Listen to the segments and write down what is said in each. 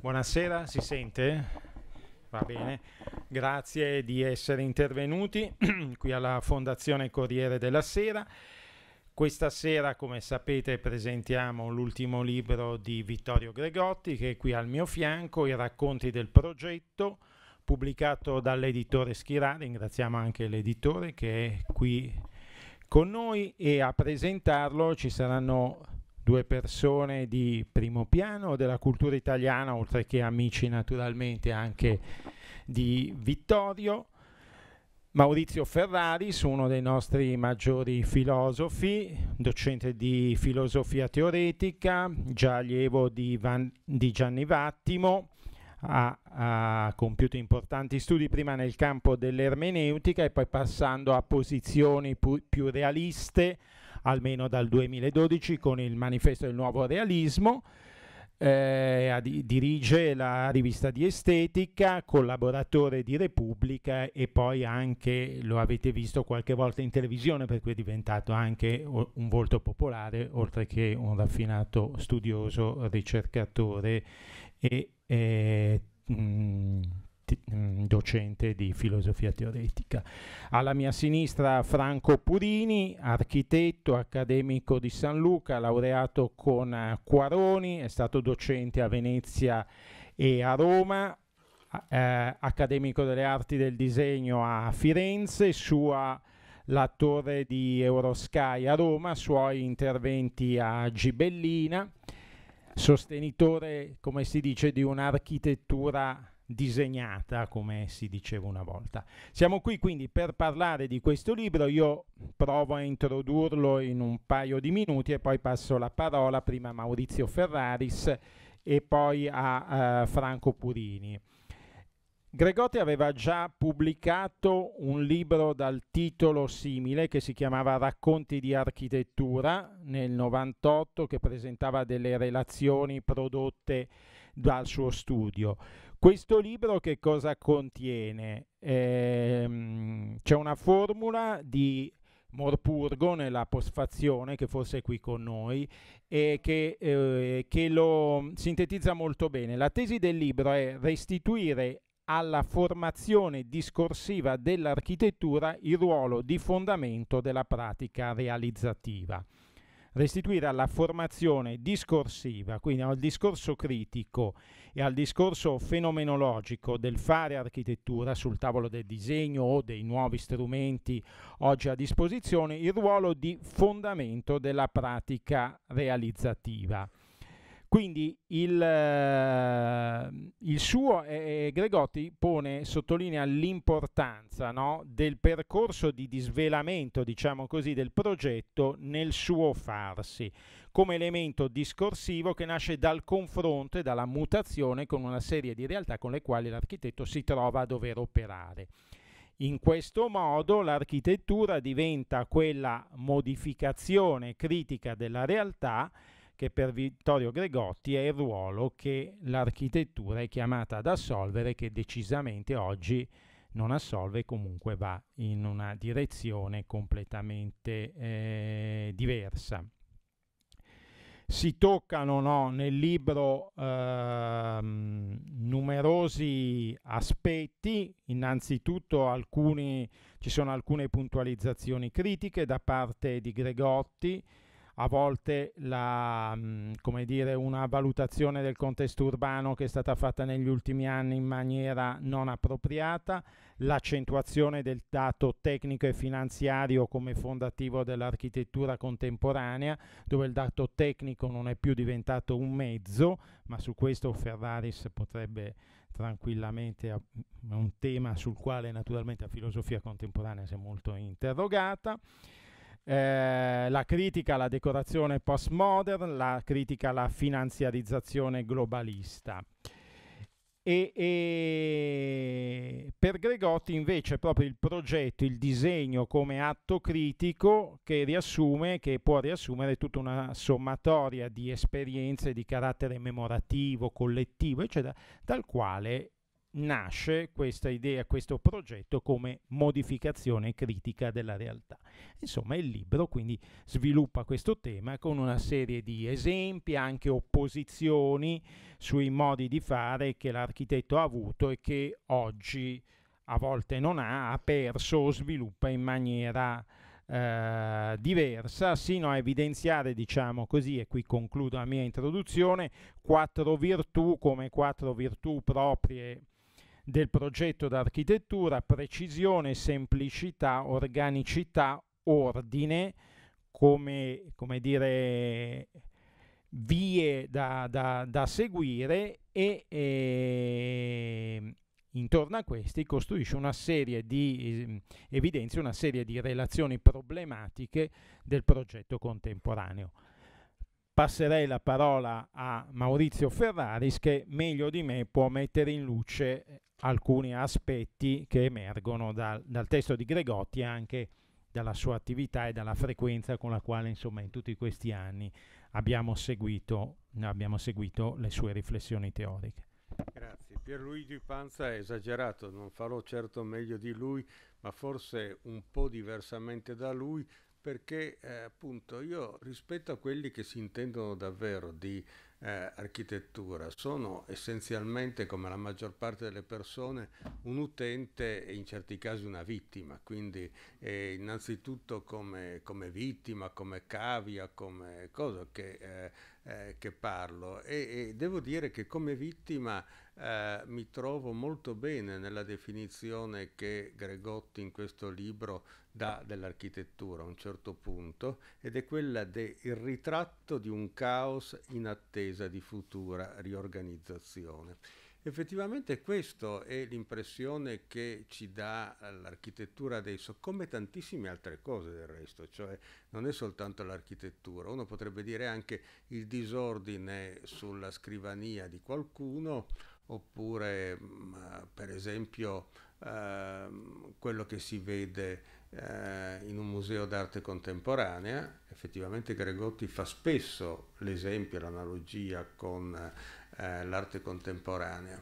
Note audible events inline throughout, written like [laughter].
Buonasera, si sente? Va bene, grazie di essere intervenuti [clears throat] qui alla Fondazione Corriere della Sera. Questa sera, come sapete, presentiamo l'ultimo libro di Vittorio Gregotti, che è qui al mio fianco, I racconti del progetto, pubblicato dall'editore Schirà. Ringraziamo anche l'editore che è qui con noi e a presentarlo ci saranno due persone di primo piano della cultura italiana, oltre che amici naturalmente anche di Vittorio. Maurizio Ferraris, uno dei nostri maggiori filosofi, docente di filosofia teoretica, già allievo di, Van, di Gianni Vattimo, ha, ha, compiuto importanti studi prima nel campo dell'ermeneutica e poi passando a posizioni pu, più realiste almeno dal 2012 con il manifesto del nuovo realismo. Eh, dirige la rivista di estetica, collaboratore di Repubblica e poi anche, lo avete visto qualche volta in televisione, per cui è diventato anche un volto popolare, oltre che un raffinato studioso, ricercatore e eh, mh, mm, t- mm, docente di filosofia teoretica. Alla mia sinistra Franco Purini, architetto, accademico di San Luca, laureato con eh, Quaroni, è stato docente a Venezia e a Roma, eh, accademico delle arti del disegno a Firenze, sua la torre di Eurosky a Roma, suoi interventi a Gibellina, sostenitore, come si dice, di un'architettura disegnata, come si diceva una volta. Siamo qui quindi per parlare di questo libro, io provo a introdurlo in un paio di minuti e poi passo la parola prima a Maurizio Ferraris e poi a uh, Franco Purini. Gregotti aveva già pubblicato un libro dal titolo simile che si chiamava Racconti di architettura nel 98 che presentava delle relazioni prodotte dal suo studio. Questo libro che cosa contiene? Ehm, c'è una formula di Morpurgo nella posfazione, che forse è qui con noi, e che, eh, che lo sintetizza molto bene. La tesi del libro è restituire alla formazione discorsiva dell'architettura il ruolo di fondamento della pratica realizzativa restituire alla formazione discorsiva, quindi al discorso critico e al discorso fenomenologico del fare architettura sul tavolo del disegno o dei nuovi strumenti oggi a disposizione, il ruolo di fondamento della pratica realizzativa. Quindi il, eh, il suo eh, Gregotti pone, sottolinea l'importanza no, del percorso di disvelamento, diciamo così, del progetto nel suo farsi, come elemento discorsivo che nasce dal confronto e dalla mutazione con una serie di realtà con le quali l'architetto si trova a dover operare. In questo modo l'architettura diventa quella modificazione critica della realtà che per Vittorio Gregotti è il ruolo che l'architettura è chiamata ad assolvere, che decisamente oggi non assolve e comunque va in una direzione completamente eh, diversa. Si toccano no, nel libro eh, numerosi aspetti, innanzitutto alcuni, ci sono alcune puntualizzazioni critiche da parte di Gregotti, a volte la, mm, dire, una valutazione del contesto urbano che è stata fatta negli ultimi anni in maniera non appropriata, l'accentuazione del dato tecnico e finanziario come fondativo dell'architettura contemporanea, dove il dato tecnico non è più diventato un mezzo, ma su questo Ferraris potrebbe tranquillamente, mm, è un tema sul quale naturalmente la filosofia contemporanea si è molto interrogata eh, la critica alla decorazione postmodern, la critica alla finanziarizzazione globalista. E, e, per Gregotti invece proprio il progetto, il disegno come atto critico che riassume, che può riassumere tutta una sommatoria di esperienze di carattere memorativo, collettivo, eccetera, dal quale nasce questa idea, questo progetto come modificazione critica della realtà. Insomma, il libro quindi sviluppa questo tema con una serie di esempi, anche opposizioni sui modi di fare che l'architetto ha avuto e che oggi a volte non ha, ha perso o sviluppa in maniera eh, diversa, sino a evidenziare, diciamo così, e qui concludo la mia introduzione, quattro virtù come quattro virtù proprie del progetto d'architettura, precisione, semplicità, organicità, ordine, come, come dire, vie da, da, da seguire e, e, ehm, intorno a questi costruisce una serie di ehm, evidenze, una serie di relazioni problematiche del progetto contemporaneo passerei la parola a Maurizio Ferraris che meglio di me può mettere in luce eh, alcuni aspetti che emergono dal, dal testo di Gregotti e anche dalla sua attività e dalla frequenza con la quale insomma in tutti questi anni abbiamo seguito, abbiamo seguito le sue riflessioni teoriche. Grazie. Pierluigi Panza è esagerato, non farò certo meglio di lui, ma forse un po' diversamente da lui, perché eh, appunto io rispetto a quelli che si intendono davvero di eh, architettura sono essenzialmente come la maggior parte delle persone un utente e in certi casi una vittima quindi eh, innanzitutto come, come, vittima come cavia come cosa che, eh, eh, che parlo e, e, devo dire che come vittima eh, mi trovo molto bene nella definizione che Gregotti in questo libro dà dell'architettura a un certo punto ed è quella del ritratto di un caos in attesa di futura riorganizzazione. Effettivamente questa è l'impressione che ci dà l'architettura adesso, come tantissime altre cose del resto, cioè non è soltanto l'architettura, uno potrebbe dire anche il disordine sulla scrivania di qualcuno oppure mm, per esempio ehm, quello che si vede eh, in un museo d'arte contemporanea, effettivamente Gregotti fa spesso l'esempio, l'analogia con eh, l'arte contemporanea,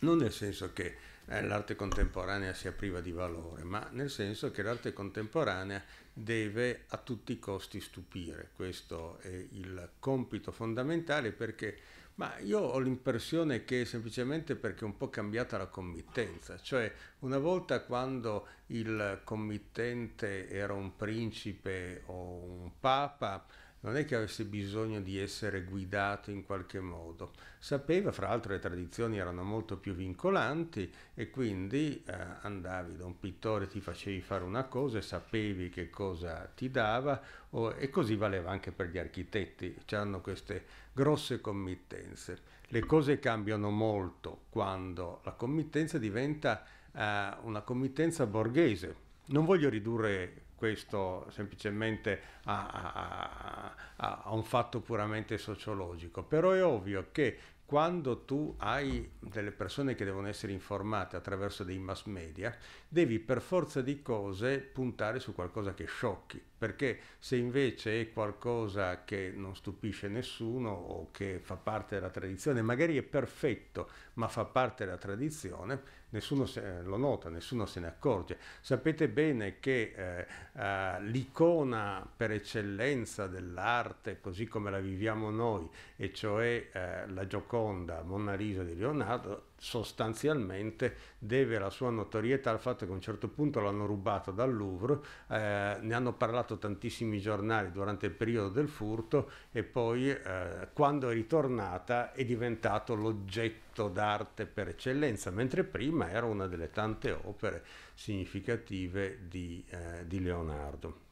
non nel senso che eh, l'arte contemporanea sia priva di valore, ma nel senso che l'arte contemporanea deve a tutti i costi stupire, questo è il compito fondamentale perché ma io ho l'impressione che semplicemente perché è un po' cambiata la committenza, cioè una volta quando il committente era un principe o un papa, non è che avesse bisogno di essere guidato in qualche modo, sapeva, fra l'altro le tradizioni erano molto più vincolanti e quindi eh, andavi da un pittore, ti facevi fare una cosa e sapevi che cosa ti dava o, e così valeva anche per gli architetti, c'erano queste grosse committenze. Le cose cambiano molto quando la committenza diventa eh, una committenza borghese. Non voglio ridurre questo semplicemente a, a, a, un fatto puramente sociologico, però è ovvio che quando tu hai delle persone che devono essere informate attraverso dei mass media, devi per forza di cose puntare su qualcosa che sciocchi perché se invece è qualcosa che non stupisce nessuno o che fa parte della tradizione, magari è perfetto, ma fa parte della tradizione, nessuno se, eh, lo nota, nessuno se ne accorge. Sapete bene che eh, eh, l'icona per eccellenza dell'arte, così come la viviamo noi, e cioè eh, la Gioconda Mona Lisa di Leonardo, sostanzialmente deve la sua notorietà al fatto che a un certo punto l'hanno rubata dal Louvre, eh, ne hanno parlato fatto tantissimi giornali durante il periodo del furto e poi eh, quando è ritornata è diventato l'oggetto d'arte per eccellenza, mentre prima era una delle tante opere significative di, eh, di Leonardo.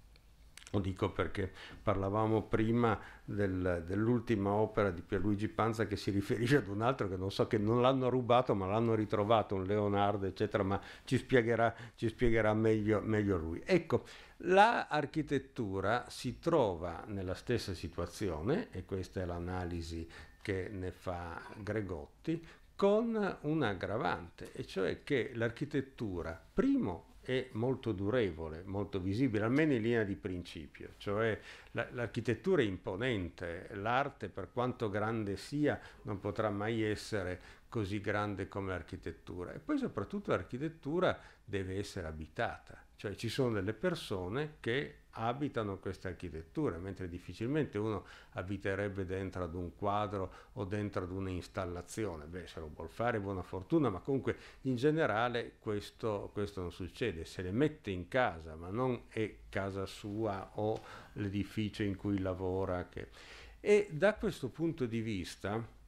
Lo dico perché parlavamo prima del, dell'ultima opera di Pierluigi Panza che si riferisce ad un altro che non so che non l'hanno rubato ma l'hanno ritrovato, un Leonardo eccetera, ma ci spiegherà, ci spiegherà meglio, meglio lui. Ecco, la architettura si trova nella stessa situazione, e questa è l'analisi che ne fa Gregotti, con un aggravante, e cioè che l'architettura, primo, è molto durevole, molto visibile, almeno in linea di principio, cioè l'architettura è imponente, l'arte per quanto grande sia non potrà mai essere così grande come l'architettura e poi soprattutto l'architettura deve essere abitata cioè ci sono delle persone che abitano queste architetture, mentre difficilmente uno abiterebbe dentro ad un quadro o dentro ad un'installazione. Beh, se lo vuol fare buona fortuna, ma comunque in generale questo, questo non succede. Se le mette in casa, ma non è casa sua o l'edificio in cui lavora. Che... E da questo punto di vista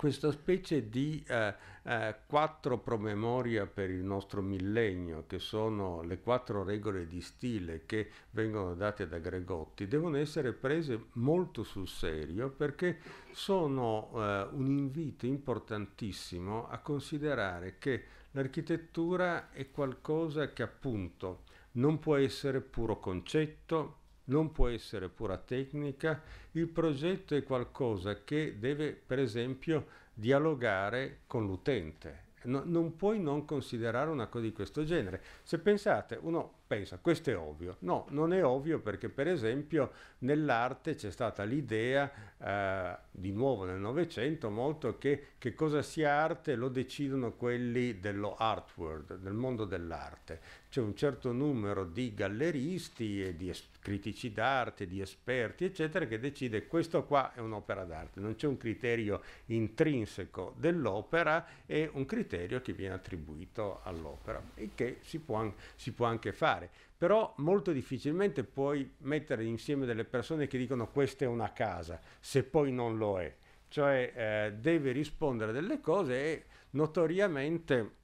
questa specie di eh, eh, quattro promemoria per il nostro millennio, che sono le quattro regole di stile che vengono date da Gregotti, devono essere prese molto sul serio perché sono eh, un invito importantissimo a considerare che l'architettura è qualcosa che appunto non può essere puro concetto, non può essere pura tecnica, il progetto è qualcosa che deve per esempio dialogare con l'utente. No, non puoi non considerare una cosa di questo genere. Se pensate, uno pensa, questo è ovvio. No, non è ovvio perché per esempio nell'arte c'è stata l'idea, eh, di nuovo nel Novecento, molto che, che cosa sia arte lo decidono quelli dello art world, del mondo dell'arte. C'è un certo numero di galleristi e di critici d'arte, di esperti, eccetera, che decide questo qua è un'opera d'arte. Non c'è un criterio intrinseco dell'opera è un criterio che viene attribuito all'opera e che si può, si può anche fare fare, però molto difficilmente puoi mettere insieme delle persone che dicono questa è una casa, se poi non lo è. Cioè eh, deve rispondere a delle cose e notoriamente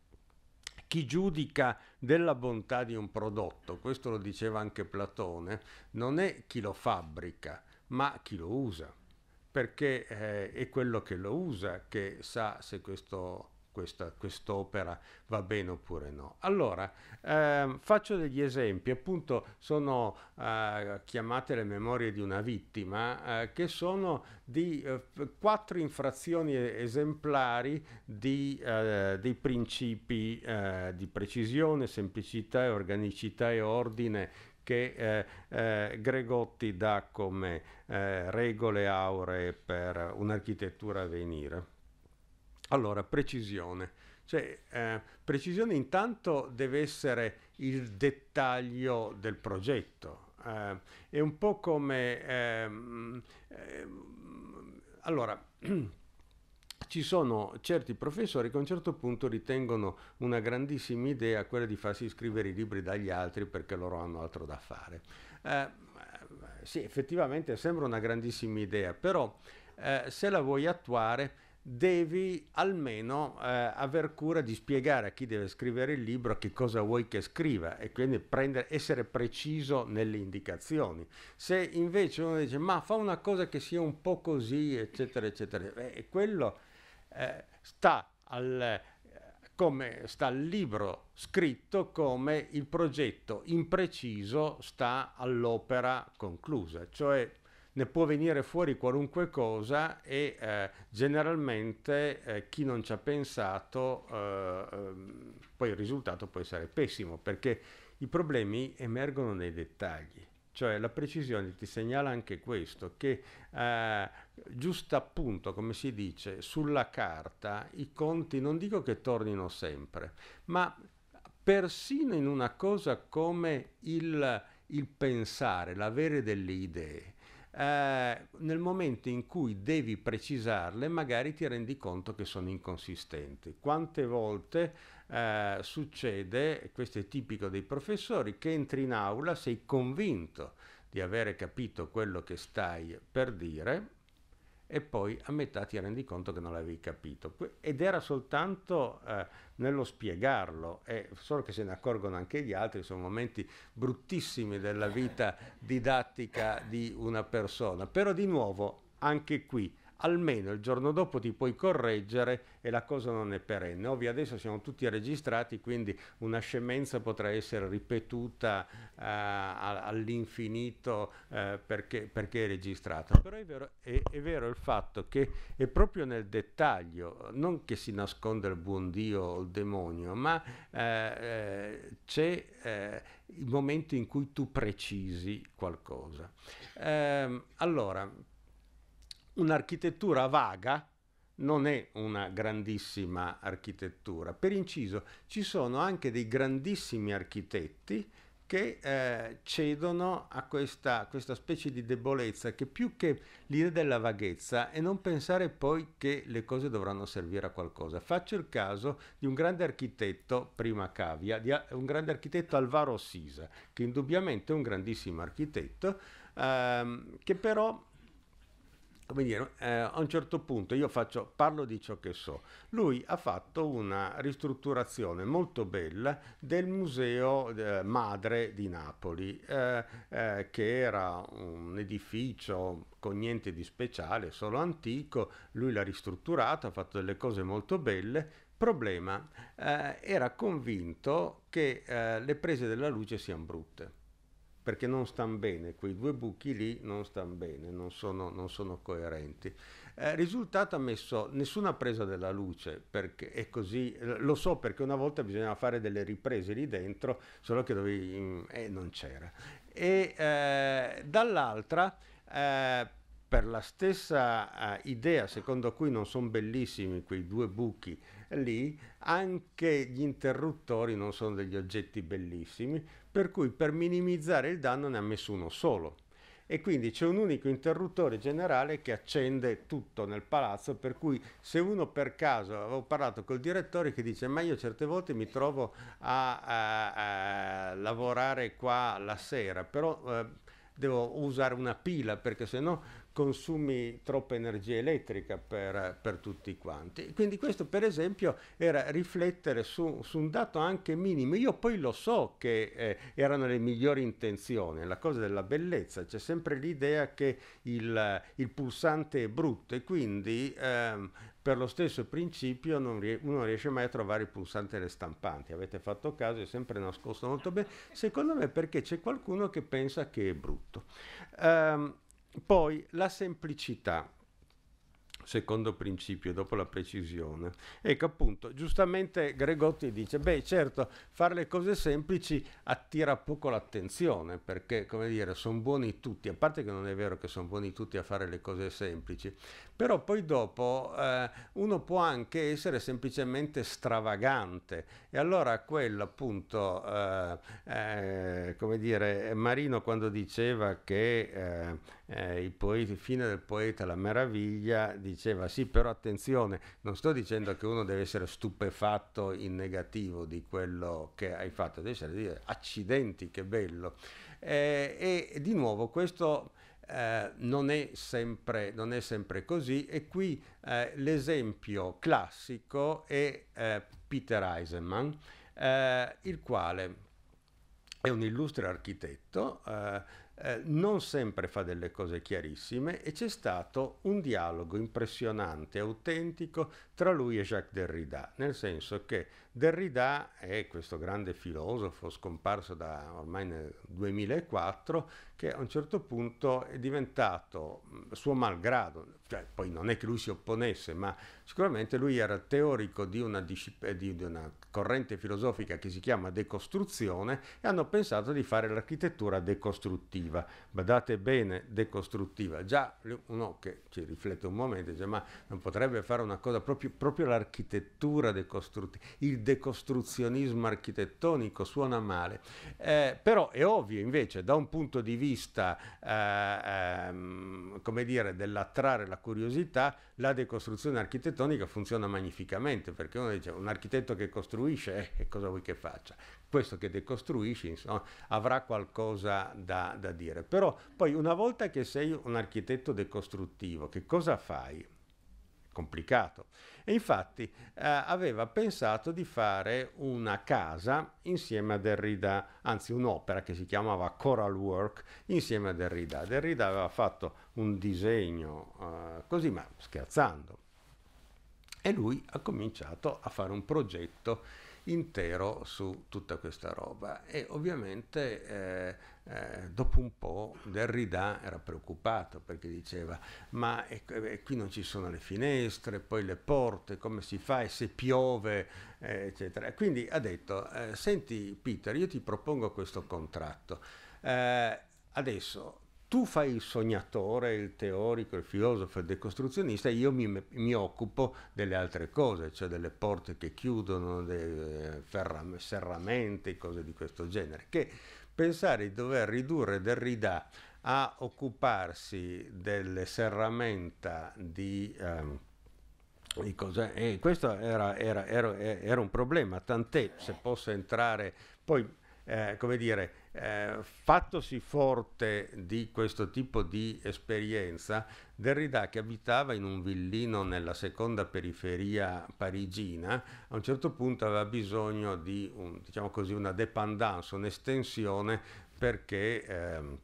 chi giudica della bontà di un prodotto, questo lo diceva anche Platone, non è chi lo fabbrica, ma chi lo usa, perché eh, è quello che lo usa che sa se questo questa, quest'opera va bene oppure no. Allora, ehm, faccio degli esempi, appunto sono eh, chiamate le memorie di una vittima, eh, che sono di eh, quattro infrazioni esemplari di, eh, dei principi eh, di precisione, semplicità organicità e ordine che eh, eh, Gregotti dà come eh, regole auree per un'architettura a venire. Allora, precisione. Cioè, eh, precisione intanto deve essere il dettaglio del progetto. Eh, è un po' come... Ehm, ehm, allora, [clears throat] ci sono certi professori che a un certo punto ritengono una grandissima idea quella di farsi scrivere i libri dagli altri perché loro hanno altro da fare. Eh, sì, effettivamente sembra una grandissima idea, però eh, se la vuoi attuare devi almeno eh, aver cura di spiegare a chi deve scrivere il libro che cosa vuoi che scriva e quindi prendere, essere preciso nelle indicazioni. Se invece uno dice ma fa una cosa che sia un po' così, eccetera, eccetera, e quello eh, sta al come sta il libro scritto, come il progetto impreciso sta all'opera conclusa, cioè ne può venire fuori qualunque cosa e eh, generalmente eh, chi non ci ha pensato eh, ehm, poi il risultato può essere pessimo perché i problemi emergono nei dettagli. Cioè la precisione ti segnala anche questo, che eh, giusto appunto, come si dice, sulla carta i conti non dico che tornino sempre, ma persino in una cosa come il, il pensare, l'avere delle idee, eh, nel momento in cui devi precisarle magari ti rendi conto che sono inconsistenti. Quante volte eh, succede, questo è tipico dei professori, che entri in aula, sei convinto di avere capito quello che stai per dire, e poi a metà ti rendi conto che non l'avevi capito. Ed era soltanto eh, nello spiegarlo, e solo che se ne accorgono anche gli altri, sono momenti bruttissimi della vita didattica di una persona. Però di nuovo, anche qui, almeno il giorno dopo ti puoi correggere e la cosa non è perenne. Ovvio adesso siamo tutti registrati, quindi una scemenza potrà essere ripetuta eh, all'infinito eh, perché, perché, è registrata. Però è vero, è, è vero, il fatto che è proprio nel dettaglio, non che si nasconde il buon Dio o il demonio, ma eh, eh c'è eh, il momento in cui tu precisi qualcosa. Ehm, allora, un'architettura vaga non è una grandissima architettura. Per inciso, ci sono anche dei grandissimi architetti che eh, cedono a questa, questa, specie di debolezza che più che l'idea della vaghezza è non pensare poi che le cose dovranno servire a qualcosa. Faccio il caso di un grande architetto, prima Cavia, di eh, un grande architetto Alvaro Sisa, che indubbiamente è un grandissimo architetto, ehm, che però come dire, eh, a un certo punto io faccio, parlo di ciò che so. Lui ha fatto una ristrutturazione molto bella del Museo eh, Madre di Napoli, eh, eh che era un edificio con niente di speciale, solo antico. Lui l'ha ristrutturato, ha fatto delle cose molto belle. Problema, eh, era convinto che eh, le prese della luce siano brutte perché non stanno bene, quei due buchi lì non stanno bene, non sono, non sono coerenti. Eh, risultato ha messo nessuna presa della luce, perché è così, eh, lo so perché una volta bisognava fare delle riprese lì dentro, solo che dovevi, eh, non c'era. E eh, dall'altra, eh, per la stessa eh, idea secondo cui non sono bellissimi quei due buchi lì, anche gli interruttori non sono degli oggetti bellissimi, per cui per minimizzare il danno ne ha messo uno solo e quindi c'è un unico interruttore generale che accende tutto nel palazzo per cui se uno per caso avevo parlato col direttore che dice ma io certe volte mi trovo a, a, a lavorare qua la sera però eh, devo usare una pila perché se no consumi troppa energia elettrica per, per, tutti quanti. Quindi questo per esempio era riflettere su, su un dato anche minimo. Io poi lo so che eh, erano le migliori intenzioni, la cosa della bellezza, c'è sempre l'idea che il, il, pulsante è brutto e quindi ehm, per lo stesso principio non rie uno non riesce mai a trovare il pulsante delle stampanti. Avete fatto caso, è sempre nascosto molto bene. Secondo me perché c'è qualcuno che pensa che è brutto. Um, poi la semplicità, secondo principio, dopo la precisione. Ecco appunto, giustamente Gregotti dice, beh certo, fare le cose semplici attira poco l'attenzione, perché come dire, sono buoni tutti, a parte che non è vero che sono buoni tutti a fare le cose semplici, però poi dopo eh, uno può anche essere semplicemente stravagante e allora quello appunto, eh, eh, come dire, Marino quando diceva che eh, eh poeti, fine del poeta La meraviglia diceva sì però attenzione, non sto dicendo che uno deve essere stupefatto in negativo di quello che hai fatto, deve essere dire accidenti che bello. Eh, e di nuovo questo eh, non, è sempre, non, è sempre, così e qui eh, l'esempio classico è eh, Peter Eisenman, eh, il quale è un illustre architetto, eh, non sempre fa delle cose chiarissime e c'è stato un dialogo impressionante, autentico tra lui e Jacques Derrida, nel senso che Derrida è questo grande filosofo scomparso da ormai nel 2004 che a un certo punto è diventato mm, suo malgrado, cioè poi non è che lui si opponesse, ma sicuramente lui era teorico di una, eh, di una corrente filosofica che si chiama decostruzione e hanno pensato di fare l'architettura decostruttiva. Badate bene, decostruttiva, già uno che ci riflette un momento dice ma non potrebbe fare una cosa proprio, proprio l'architettura decostruttiva, il decostruzionismo architettonico, suona male. Eh, però è ovvio invece da un punto di vista, eh, ehm, come dire, dell'attrarre la curiosità, la decostruzione architettonica funziona magnificamente, perché uno dice un architetto che costruisce, eh, cosa vuoi che faccia? Questo che decostruisci insomma, avrà qualcosa da, da dire. Però poi una volta che sei un architetto decostruttivo, che cosa fai? Complicato. E infatti eh, aveva pensato di fare una casa insieme a Derrida, anzi un'opera che si chiamava Coral Work insieme a Derrida. Derrida aveva fatto un disegno eh, così, ma scherzando. E lui ha cominciato a fare un progetto intero su tutta questa roba e ovviamente eh, eh, dopo un po' Derrida era preoccupato perché diceva ma eh, eh, qui non ci sono le finestre, poi le porte, come si fa e se piove, eh, eccetera. Quindi ha detto, eh, senti Peter, io ti propongo questo contratto. Eh, adesso tu fai il sognatore, il teorico, il filosofo, il decostruzionista, io mi, mi occupo delle altre cose, cioè delle porte che chiudono, dei ferram- serramenti, cose di questo genere, che pensare di dover ridurre Derrida a occuparsi delle serramenta di... Um, ehm, e eh, questo era, era, era, era, un problema, tant'è se posso entrare poi eh, come dire, eh, fattosi forte di questo tipo di esperienza, Derrida che abitava in un villino nella seconda periferia parigina, a un certo punto aveva bisogno di un, diciamo così, una dependance, un'estensione perché... Ehm,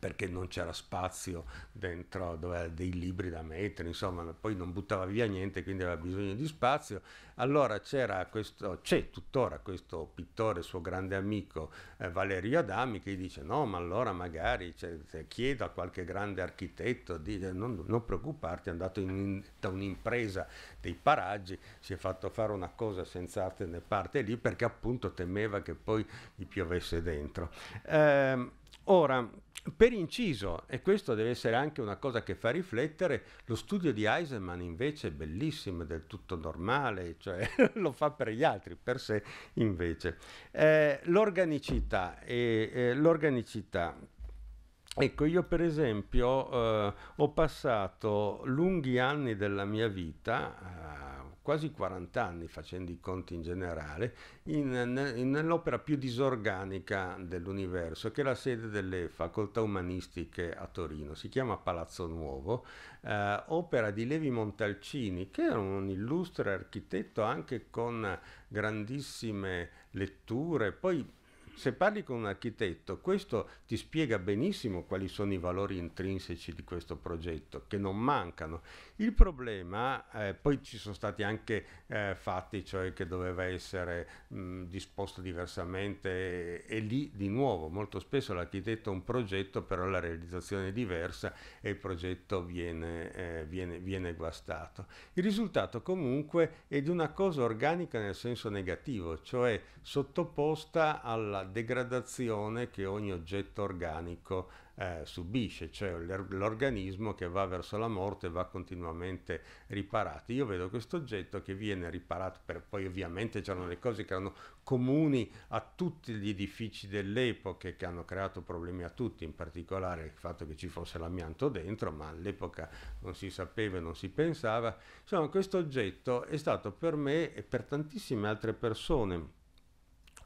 perché non c'era spazio dentro dove aveva dei libri da mettere, insomma, poi non buttava via niente, quindi aveva bisogno di spazio. Allora c'era questo, c'è tuttora questo pittore, suo grande amico eh, Valerio Adami, che dice no, ma allora magari cioè, chiedo a qualche grande architetto di non, non preoccuparti, è andato in, in, da un'impresa dei paraggi, si è fatto fare una cosa senza arte né parte lì perché appunto temeva che poi gli piovesse dentro. Ehm, Ora, per inciso, e questo deve essere anche una cosa che fa riflettere, lo studio di Eisenman invece è bellissimo, è del tutto normale, cioè [laughs] lo fa per gli altri, per sé invece. Eh, l'organicità, eh, eh, l'organicità. Ecco, io per esempio eh, ho passato lunghi anni della mia vita, a quasi 40 anni, facendo i conti in generale, nell'opera più disorganica dell'universo, che è la sede delle facoltà umanistiche a Torino. Si chiama Palazzo Nuovo, eh, opera di Levi Montalcini, che era un illustre architetto anche con grandissime letture, poi se parli con un architetto, questo ti spiega benissimo quali sono i valori intrinseci di questo progetto, che non mancano. Il problema, eh, poi ci sono stati anche eh, fatti, cioè che doveva essere mh, disposto diversamente e, e, lì di nuovo, molto spesso l'architetto ha un progetto, però la realizzazione è diversa e il progetto viene, eh, viene, viene guastato. Il risultato comunque è di una cosa organica nel senso negativo, cioè sottoposta alla degradazione che ogni oggetto organico eh, subisce, cioè l'organismo che va verso la morte va continuamente riparato. Io vedo questo oggetto che viene riparato, per, poi ovviamente c'erano le cose che erano comuni a tutti gli edifici dell'epoca che hanno creato problemi a tutti, in particolare il fatto che ci fosse l'amianto dentro, ma all'epoca non si sapeva e non si pensava. Insomma, questo oggetto è stato per me e per tantissime altre persone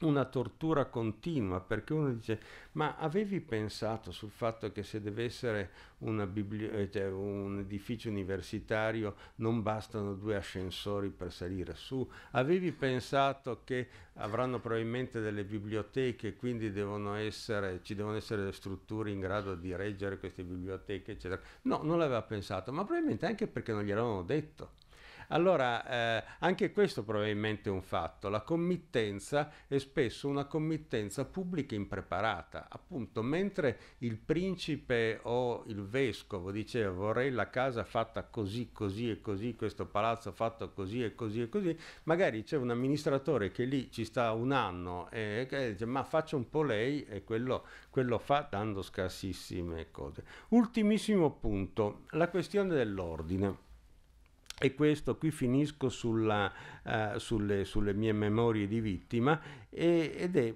una tortura continua, perché uno dice, ma avevi pensato sul fatto che se deve essere bibli- eh, cioè un edificio universitario non bastano due ascensori per salire su? Avevi pensato che avranno probabilmente delle biblioteche, quindi devono essere, ci devono essere strutture in grado di reggere queste biblioteche, eccetera? No, non l'aveva pensato, ma probabilmente anche perché non gliel'avevano detto. Allora, eh, anche questo probabilmente è un fatto. La committenza è spesso una committenza pubblica impreparata. Appunto, mentre il principe o il vescovo diceva vorrei la casa fatta così, così e così, questo palazzo fatto così e così e così, magari c'è un amministratore che lì ci sta un anno e, e dice ma faccia un po' lei e quello, quello fa dando scarsissime cose. Ultimissimo punto, la questione dell'ordine. E questo qui finisco sulla, uh, sulle, sulle, mie memorie di vittima e, ed è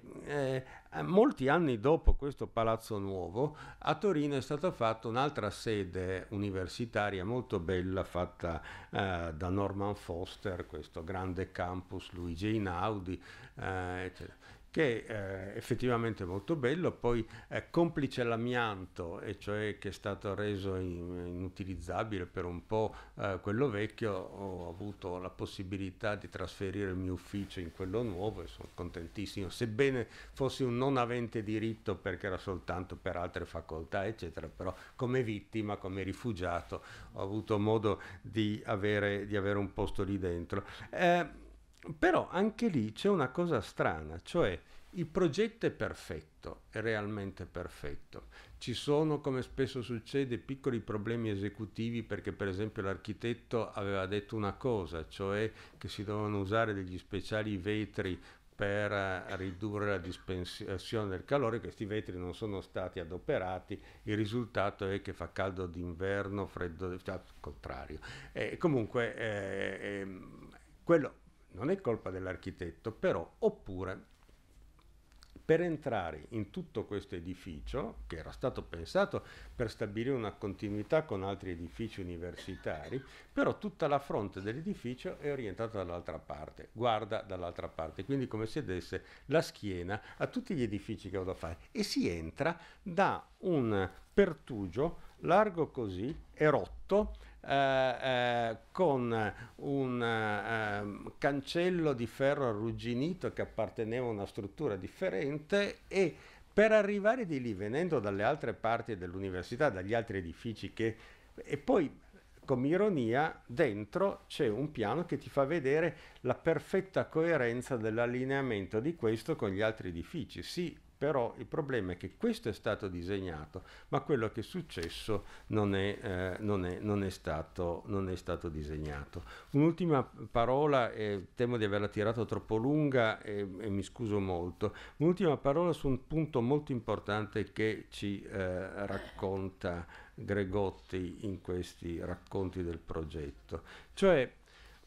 eh, molti anni dopo questo palazzo nuovo a Torino è stata fatta un'altra sede universitaria molto bella fatta uh, da Norman Foster, questo grande campus Luigi Einaudi, uh, eccetera che eh, è effettivamente molto bello, poi eh, complice l'amianto, e cioè che è stato reso in, inutilizzabile per un po' eh, quello vecchio, ho avuto la possibilità di trasferire il mio ufficio in quello nuovo e sono contentissimo, sebbene fossi un non avente diritto perché era soltanto per altre facoltà, eccetera, però come vittima, come rifugiato, ho avuto modo di avere, di avere un posto lì dentro. Eh, però anche lì c'è una cosa strana, cioè il progetto è perfetto, è realmente perfetto. Ci sono, come spesso succede, piccoli problemi esecutivi perché per esempio l'architetto aveva detto una cosa, cioè che si dovevano usare degli speciali vetri per eh, ridurre la dispensione del calore, questi vetri non sono stati adoperati, il risultato è che fa caldo d'inverno, freddo, cioè, al contrario. E comunque eh, eh, quello non è colpa dell'architetto, però, oppure per entrare in tutto questo edificio, che era stato pensato per stabilire una continuità con altri edifici universitari, però tutta la fronte dell'edificio è orientata dall'altra parte, guarda dall'altra parte, quindi come se desse la schiena a tutti gli edifici che ho da fare e si entra da un pertugio largo così erotto, rotto eh, eh, con un eh, cancello di ferro arrugginito che apparteneva a una struttura differente e per arrivare di lì, venendo dalle altre parti dell'università, dagli altri edifici che... E poi, come ironia, dentro c'è un piano che ti fa vedere la perfetta coerenza dell'allineamento di questo con gli altri edifici. Si però il problema è che questo è stato disegnato, ma quello che è successo non è, eh, non è, non è, stato, non è stato, disegnato. Un'ultima parola, eh, temo di averla tirata troppo lunga e, e, mi scuso molto, un'ultima parola su un punto molto importante che ci eh, racconta Gregotti in questi racconti del progetto, cioè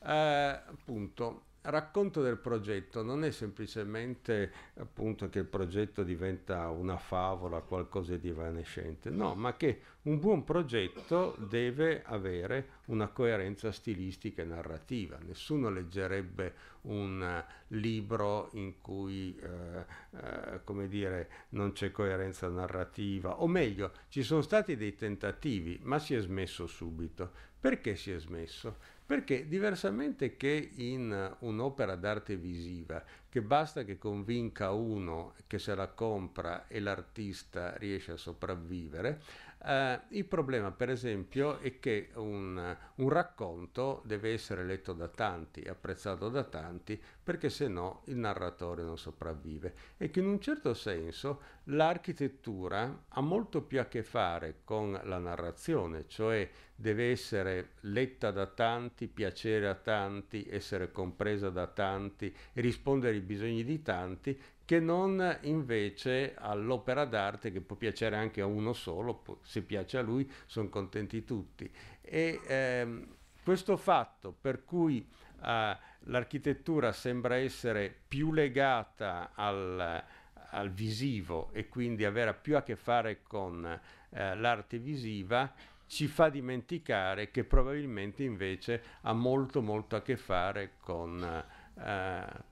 eh, appunto racconto del progetto non è semplicemente appunto che il progetto diventa una favola, qualcosa di evanescente, no, ma che un buon progetto deve avere una coerenza stilistica e narrativa. Nessuno leggerebbe un eh, libro in cui, eh, eh, come dire, non c'è coerenza narrativa, o meglio, ci sono stati dei tentativi, ma si è smesso subito. Perché si è smesso? Perché diversamente che in un'opera d'arte visiva, che basta che convinca uno che se la compra e l'artista riesce a sopravvivere, eh, il problema per esempio è che un, un racconto deve essere letto da tanti, apprezzato da tanti, perché se no il narratore non sopravvive. E che in un certo senso l'architettura ha molto più a che fare con la narrazione, cioè deve essere letta da tanti, piacere a tanti, essere compresa da tanti, rispondere ai bisogni di tanti, che non invece all'opera d'arte che può piacere anche a uno solo, se piace a lui sono contenti tutti. E ehm, questo fatto per cui eh, l'architettura sembra essere più legata al, al, visivo e quindi avere più a che fare con eh, l'arte visiva, ci fa dimenticare che probabilmente invece ha molto molto a che fare con... Uh,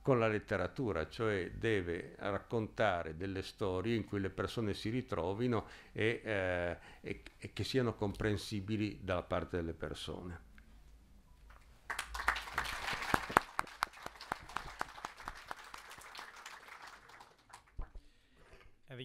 con la letteratura, cioè deve raccontare delle storie in cui le persone si ritrovino e, uh, e, e che siano comprensibili dalla parte delle persone.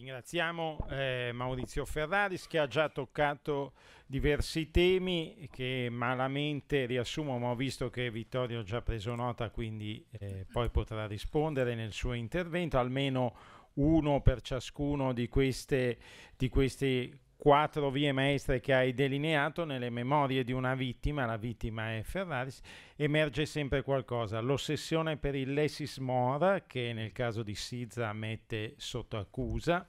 Ringraziamo eh, Maurizio Ferraris che ha già toccato diversi temi che malamente riassumo, ma ho visto che Vittorio ha già preso nota, quindi eh, poi potrà rispondere nel suo intervento, almeno uno per ciascuno di queste, di queste quattro vie maestre che hai delineato nelle memorie di una vittima, la vittima è Ferraris, emerge sempre qualcosa. L'ossessione per il lessis mora, che nel caso di Siza mette sotto accusa,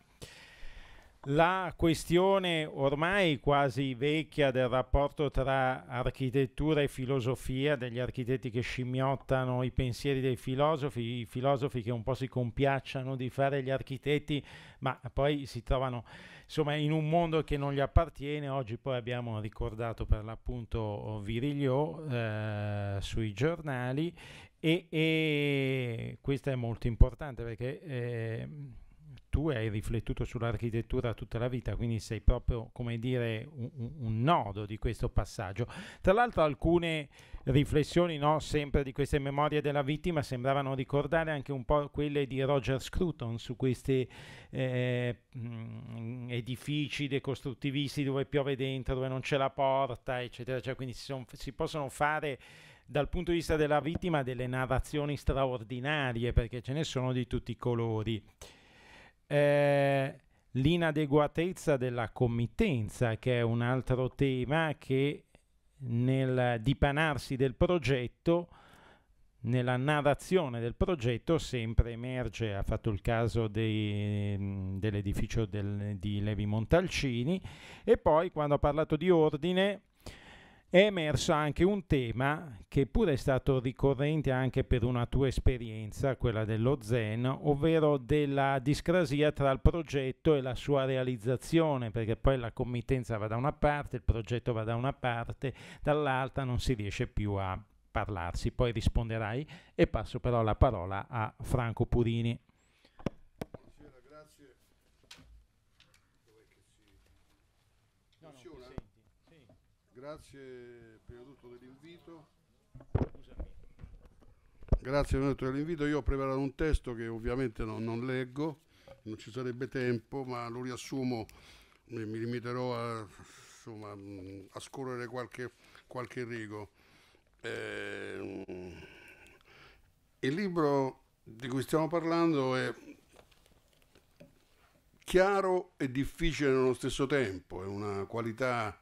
la questione ormai quasi vecchia del rapporto tra architettura e filosofia, degli architetti che scimmiottano i pensieri dei filosofi, i filosofi che un po' si compiacciano di fare gli architetti, ma poi si trovano insomma in un mondo che non gli appartiene. Oggi poi abbiamo ricordato per l'appunto Virilio eh, sui giornali e, e, questo è molto importante perché... Eh, tu hai riflettuto sull'architettura tutta la vita, quindi sei proprio, come dire, un, un nodo di questo passaggio. Tra l'altro alcune riflessioni, no, sempre di queste memorie della vittima, sembravano ricordare anche un po' quelle di Roger Scruton su questi eh, mm, edifici decostruttivisti dove piove dentro, dove non c'è la porta, eccetera. Cioè, quindi si, son, si possono fare dal punto di vista della vittima delle narrazioni straordinarie perché ce ne sono di tutti i colori. Eh, l'inadeguatezza della committenza, che è un altro tema che nel dipanarsi del progetto, nella narrazione del progetto sempre emerge, ha fatto il caso dell'edificio del, di Levi Montalcini e poi quando ha parlato di ordine è emerso anche un tema che pure è stato ricorrente anche per una tua esperienza, quella dello Zen, ovvero della discrasia tra il progetto e la sua realizzazione, perché poi la committenza va da una parte, il progetto va da una parte, dall'altra non si riesce più a parlarsi. Poi risponderai e passo però la parola a Franco Purini. grazie prima di tutto dell'invito. Grazie dell'invito. Io ho preparato un testo che ovviamente non, non leggo, non ci sarebbe tempo, ma lo riassumo e mi limiterò a, insomma, a scorrere qualche, qualche rigo. Eh, il libro di cui stiamo parlando è chiaro e difficile nello stesso tempo, è una qualità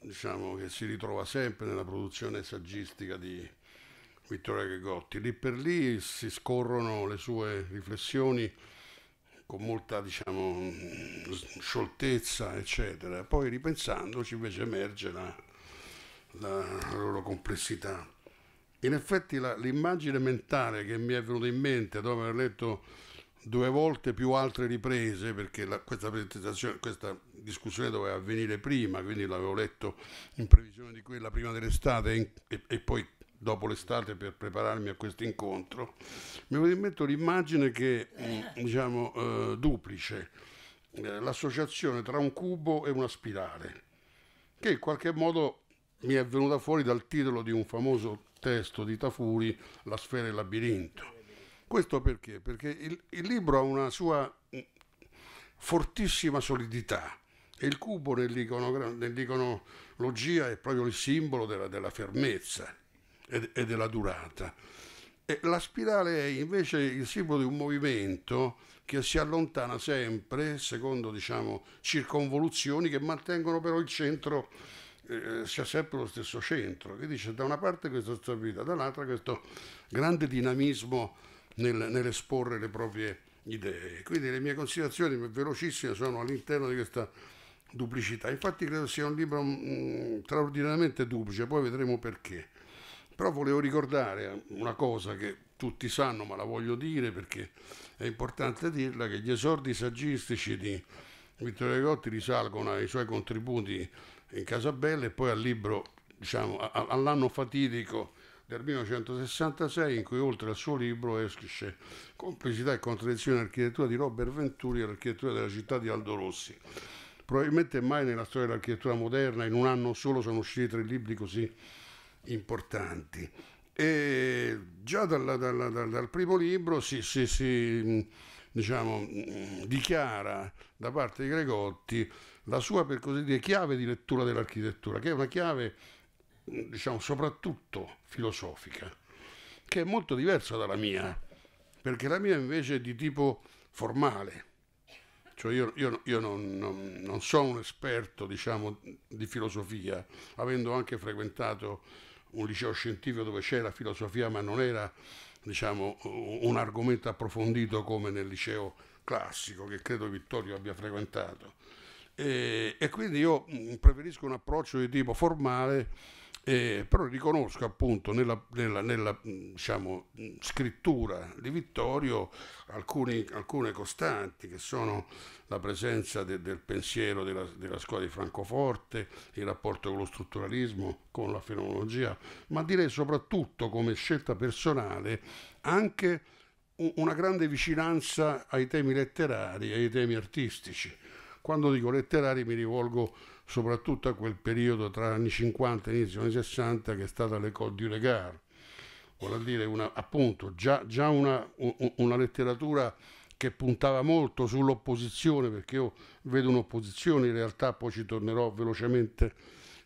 diciamo, che si ritrova sempre nella produzione saggistica di Vittorio Aghegotti. Lì per lì si scorrono le sue riflessioni con molta diciamo, mm, scioltezza, eccetera. Poi ripensandoci invece emerge la, la loro complessità. In effetti la, l'immagine mentale che mi è venuta in mente dopo aver letto due volte più altre riprese, perché la, questa presentazione, questa discussione doveva avvenire prima, quindi l'avevo letto in previsione di quella prima dell'estate e, e poi dopo l'estate per prepararmi a questo incontro, mi è venuta in mente un'immagine che mm, diciamo eh, duplice, eh, l'associazione tra un cubo e una spirale, che in qualche modo mi è venuta fuori dal titolo di un famoso testo di Tafuri, La sfera e il labirinto. Questo perché? Perché il, il libro ha una sua mm, fortissima solidità, e il cubo nell'iconologia è proprio il simbolo della, della fermezza e, e, della durata. E la spirale è invece il simbolo di un movimento che si allontana sempre, secondo diciamo, circonvoluzioni che mantengono però il centro sia eh, sempre lo stesso centro, che dice da una parte questa stabilità, dall'altra questo grande dinamismo nel, nell'esporre le proprie idee. Quindi le mie considerazioni velocissime sono all'interno di questa duplicità. Infatti credo sia un libro mm, straordinariamente duplice, poi vedremo perché. Però volevo ricordare una cosa che tutti sanno, ma la voglio dire perché è importante dirla, che gli esordi saggistici di Vittorio Rigotti risalgono ai suoi contributi in Casabella e poi al libro, diciamo, all'anno fatidico del 1966 in cui oltre al suo libro esce Complicità e contraddizione dell'architettura di Robert Venturi e l'architettura della città di Aldo Rossi probabilmente mai nella storia dell'architettura moderna in un anno solo sono usciti tre libri così importanti. E già dalla, dalla, dal, dal, primo libro si, si, si mm, diciamo, mm, dichiara da parte di Gregotti la sua, per così dire, chiave di lettura dell'architettura, che è una chiave mm, diciamo, soprattutto filosofica, che è molto diversa dalla mia, perché la mia invece è di tipo formale cioè io, io, io non, non, non, sono un esperto diciamo, di filosofia, avendo anche frequentato un liceo scientifico dove c'era filosofia, ma non era diciamo, un argomento approfondito come nel liceo classico che credo Vittorio abbia frequentato. E, e quindi io preferisco un approccio di tipo formale eh, però riconosco appunto nella, nella, nella diciamo, scrittura di Vittorio alcuni, alcune costanti che sono la presenza de, del pensiero della, della, scuola di Francoforte, il rapporto con lo strutturalismo, con la fenomenologia, ma direi soprattutto come scelta personale anche una grande vicinanza ai temi letterari e ai temi artistici. Quando dico letterari mi rivolgo soprattutto a quel periodo tra anni 50 e inizio anni 60 che è stata l'École du Regard, vuol dire una, appunto già, già una, una, letteratura che puntava molto sull'opposizione, perché io vedo un'opposizione, in realtà poi ci tornerò velocemente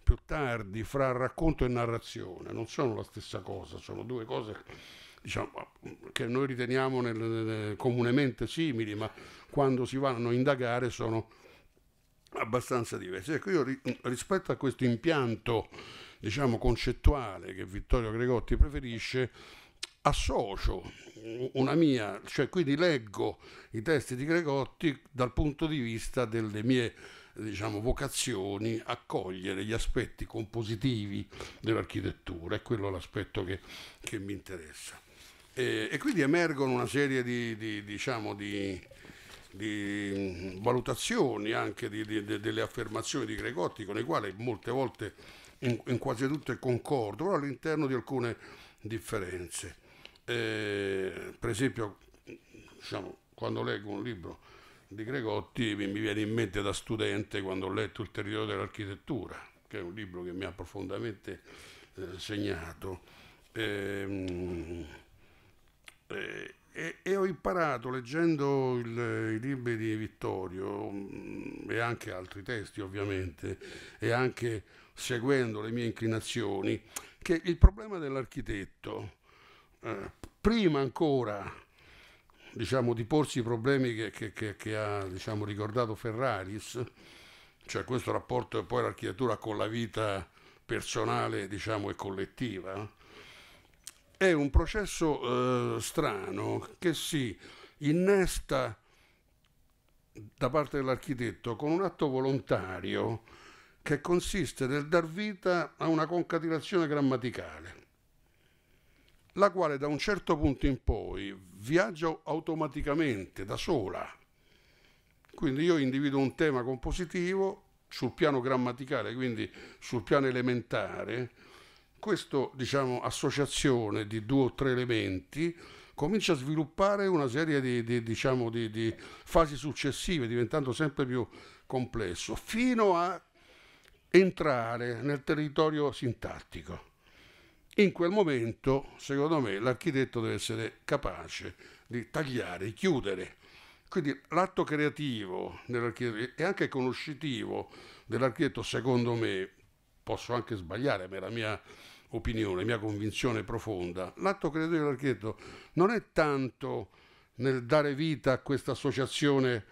più tardi, fra racconto e narrazione, non sono la stessa cosa, sono due cose diciamo, che noi riteniamo nel, comunemente simili, ma quando si vanno a indagare sono abbastanza diversi. Ecco, io rispetto a questo impianto, diciamo, concettuale che Vittorio Gregotti preferisce, associo una mia, cioè quindi leggo i testi di Gregotti dal punto di vista delle mie diciamo, vocazioni a cogliere gli aspetti compositivi dell'architettura, è quello l'aspetto che, che mi interessa. E, e, quindi emergono una serie di, di, diciamo, di di valutazioni anche di, di, de, delle affermazioni di Gregotti con le quali molte volte in, in quasi tutte concordo, però all'interno di alcune differenze. Eh, per esempio, diciamo, quando leggo un libro di Gregotti mi, mi viene in mente da studente quando ho letto Il territorio dell'architettura, che è un libro che mi ha profondamente eh, segnato. Ehm, eh, e, e, ho imparato leggendo il, i libri di Vittorio mm, e anche altri testi ovviamente e anche seguendo le mie inclinazioni che il problema dell'architetto eh, prima ancora diciamo, di porsi i problemi che, che, che, che ha diciamo, ricordato Ferraris cioè questo rapporto poi l'architettura con la vita personale diciamo, e collettiva è un processo eh, strano che si innesta da parte dell'architetto con un atto volontario che consiste nel dar vita a una concatenazione grammaticale, la quale da un certo punto in poi viaggia automaticamente da sola. Quindi io individuo un tema compositivo sul piano grammaticale, quindi sul piano elementare, questa diciamo, associazione di due o tre elementi comincia a sviluppare una serie di, di, diciamo, di, di, fasi successive, diventando sempre più complesso, fino a entrare nel territorio sintattico. In quel momento, secondo me, l'architetto deve essere capace di tagliare, chiudere. Quindi l'atto creativo e anche conoscitivo dell'architetto, secondo me, posso anche sbagliare, ma è la mia opinione, mia convinzione profonda, l'atto creatorio dell'architetto non è tanto nel dare vita a questa associazione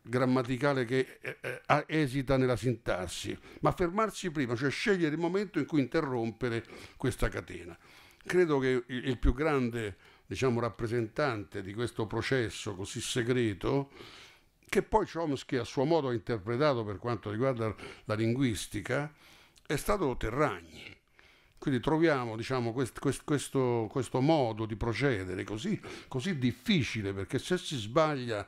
grammaticale che eh, eh, esita nella sintassi, ma fermarsi prima, cioè scegliere il momento in cui interrompere questa catena. Credo che il più grande diciamo, rappresentante di questo processo così segreto, che poi Chomsky a suo modo ha interpretato per quanto riguarda la linguistica, è stato Terragni quindi troviamo diciamo, quest, quest, questo, questo, modo di procedere così, così difficile perché se si sbaglia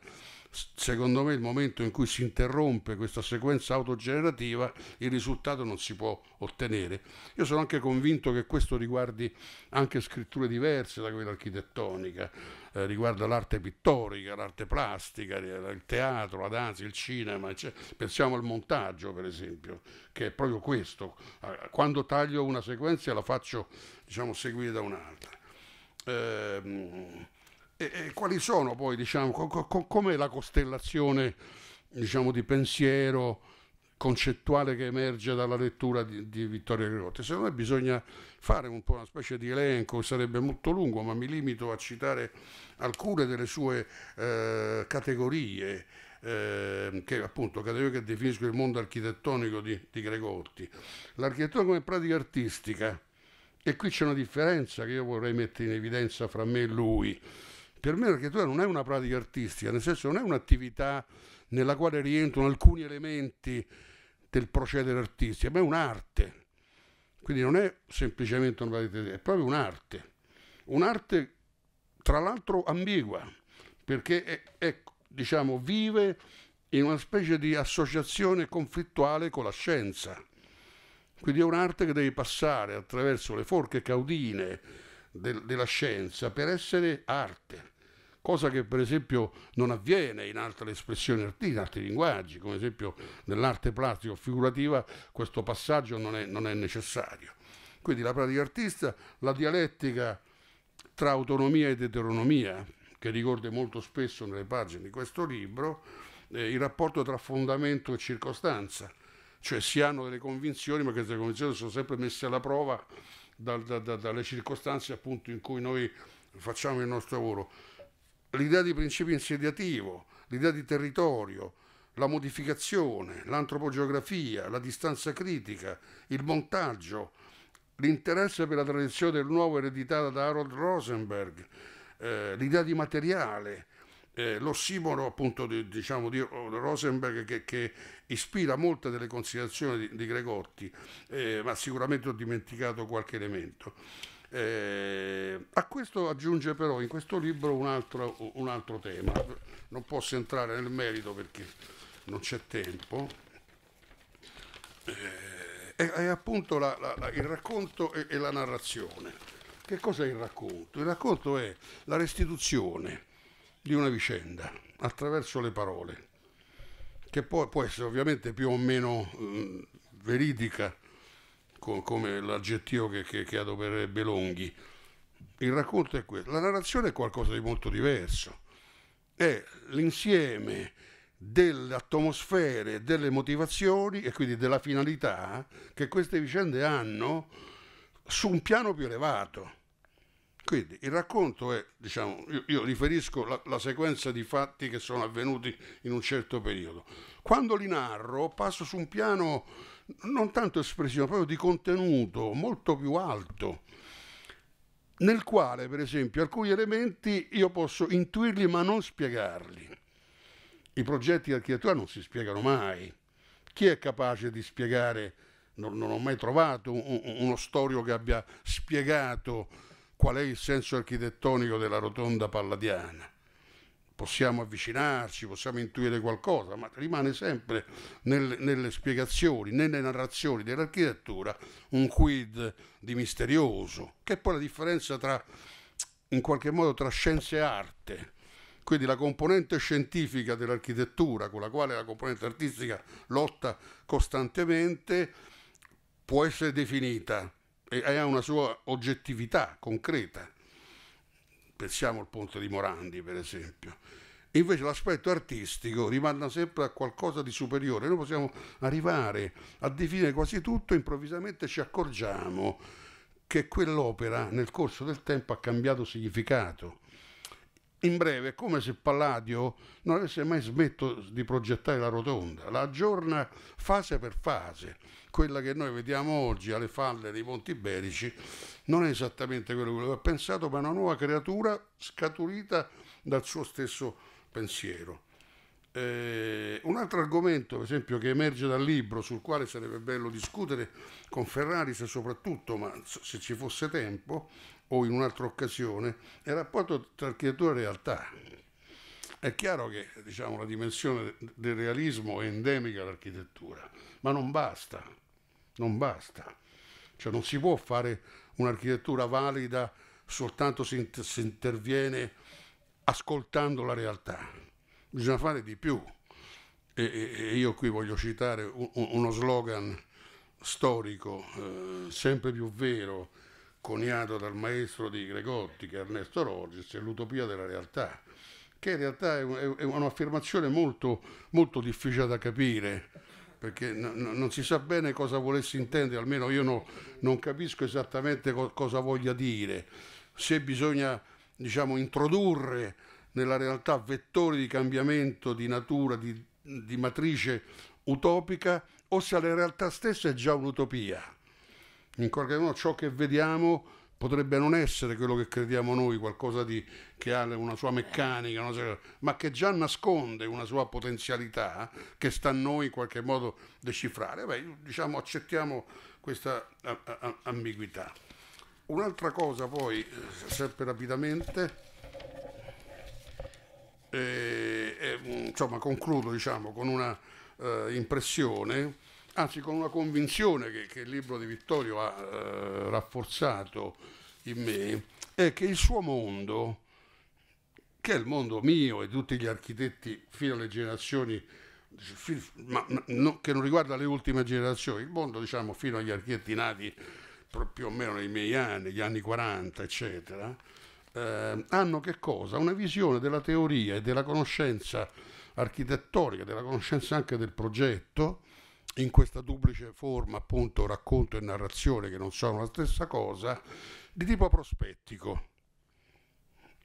secondo me il momento in cui si interrompe questa sequenza autogenerativa il risultato non si può ottenere. Io sono anche convinto che questo riguardi anche scritture diverse da quella architettonica, eh, riguarda l'arte pittorica, l'arte plastica, eh, il teatro, la danza, il cinema, cioè, pensiamo al montaggio per esempio, che è proprio questo, quando taglio una sequenza la faccio diciamo, seguire da un'altra. Eh, e, e quali sono poi, diciamo, co- co- com'è la costellazione diciamo, di pensiero concettuale che emerge dalla lettura di, di Vittorio Gregotti? Secondo me bisogna fare un po' una specie di elenco, sarebbe molto lungo, ma mi limito a citare alcune delle sue eh, categorie. Eh, che appunto categorie che definiscono il mondo architettonico di, di Gregotti, l'architettura come pratica artistica, e qui c'è una differenza che io vorrei mettere in evidenza fra me e lui per me l'architettura non è una pratica artistica, nel senso non è un'attività nella quale rientrano alcuni elementi del procedere artistico, ma è un'arte. Quindi non è semplicemente una pratica, è proprio un'arte. Un'arte tra l'altro ambigua, perché è, è, diciamo, vive in una specie di associazione conflittuale con la scienza. Quindi è un'arte che deve passare attraverso le forche caudine del, della scienza per essere arte cosa che per esempio non avviene in altre espressioni artistiche, in altri linguaggi, come esempio nell'arte plastica o figurativa questo passaggio non è, non è necessario. Quindi la pratica artista, la dialettica tra autonomia ed eteronomia, che ricordo molto spesso nelle pagine di questo libro, eh, il rapporto tra fondamento e circostanza, cioè si hanno delle convinzioni, ma queste convinzioni sono sempre messe alla prova da, da, da, dalle circostanze appunto in cui noi facciamo il nostro lavoro l'idea di principio insediativo, l'idea di territorio, la modificazione, l'antropogeografia, la distanza critica, il montaggio, l'interesse per la tradizione del nuovo ereditata da Harold Rosenberg, eh, l'idea di materiale, eh, simbolo appunto di, diciamo, di Rosenberg che, che, ispira molte delle considerazioni di, di Gregotti, eh, ma sicuramente ho dimenticato qualche elemento. Eh, a questo aggiunge però in questo libro un altro, un altro tema, non posso entrare nel merito perché non c'è tempo, eh, è, è, appunto la, la, il racconto e, e la narrazione. Che cos'è il racconto? Il racconto è la restituzione di una vicenda attraverso le parole, che poi può essere ovviamente più o meno mh, mm, veridica, co- come l'aggettivo che, che, che adopererebbe Longhi. Il racconto è questo. La narrazione è qualcosa di molto diverso. È l'insieme delle atmosfere, delle motivazioni e quindi della finalità che queste vicende hanno su un piano più elevato. Quindi il racconto è, diciamo, io, io riferisco la, la, sequenza di fatti che sono avvenuti in un certo periodo. Quando li narro passo su un piano non tanto espressivo, proprio di contenuto molto più alto, nel quale per esempio alcuni elementi io posso intuirli ma non spiegarli. I progetti di architettura non si spiegano mai. Chi è capace di spiegare? Non, non ho mai trovato un, uno storio che abbia spiegato qual è il senso architettonico della rotonda palladiana possiamo avvicinarci, possiamo intuire qualcosa, ma rimane sempre nel, nelle spiegazioni, nelle narrazioni dell'architettura un quid di misterioso, che è poi la differenza tra, in qualche modo, tra scienza e arte. Quindi la componente scientifica dell'architettura, con la quale la componente artistica lotta costantemente, può essere definita e ha una sua oggettività concreta pensiamo al ponte di Morandi per esempio. Invece l'aspetto artistico rimanda sempre a qualcosa di superiore, noi possiamo arrivare a definire quasi tutto, e improvvisamente ci accorgiamo che quell'opera nel corso del tempo ha cambiato significato in breve, è come se Palladio non avesse mai smesso di progettare la rotonda, la aggiorna fase per fase. Quella che noi vediamo oggi alle falle dei Monti Berici non è esattamente quello che lui aveva pensato, ma è una nuova creatura scaturita dal suo stesso pensiero. Eh, un altro argomento, per esempio, che emerge dal libro, sul quale sarebbe bello discutere con Ferraris soprattutto, ma se ci fosse tempo, o in un'altra occasione è il rapporto tra architettura e realtà. È chiaro che diciamo, la dimensione del realismo è endemica all'architettura, ma non basta, non basta. Cioè non si può fare un'architettura valida soltanto se interviene ascoltando la realtà, bisogna fare di più. E, e io qui voglio citare uno slogan storico, eh, sempre più vero, coniato dal maestro di Gregotti, che è Ernesto Rogers, è l'utopia della realtà, che in realtà è, è un'affermazione molto, molto difficile da capire, perché non si sa bene cosa volesse intendere, almeno io no, non capisco esattamente co cosa voglia dire, se bisogna diciamo, introdurre nella realtà vettori di cambiamento di natura, di, di matrice utopica, o se la realtà stessa è già un'utopia in qualche modo ciò che vediamo potrebbe non essere quello che crediamo noi, qualcosa di, che ha una sua meccanica, una sua, ma che già nasconde una sua potenzialità che sta a noi in qualche modo decifrare. Beh, diciamo, accettiamo questa ambiguità. Un'altra cosa poi, eh, sempre rapidamente, e, eh, e, eh, insomma concludo diciamo, con una eh, impressione anzi con una convinzione che, che il libro di Vittorio ha eh, rafforzato in me, è che il suo mondo, che è il mondo mio e di tutti gli architetti fino alle generazioni, ma, ma, no, che non riguarda le ultime generazioni, il mondo diciamo fino agli architetti nati più o meno nei miei anni, gli anni 40, eccetera, eh, hanno che cosa? Una visione della teoria e della conoscenza architettonica, della conoscenza anche del progetto, in questa duplice forma, appunto racconto e narrazione che non sono la stessa cosa, di tipo prospettico.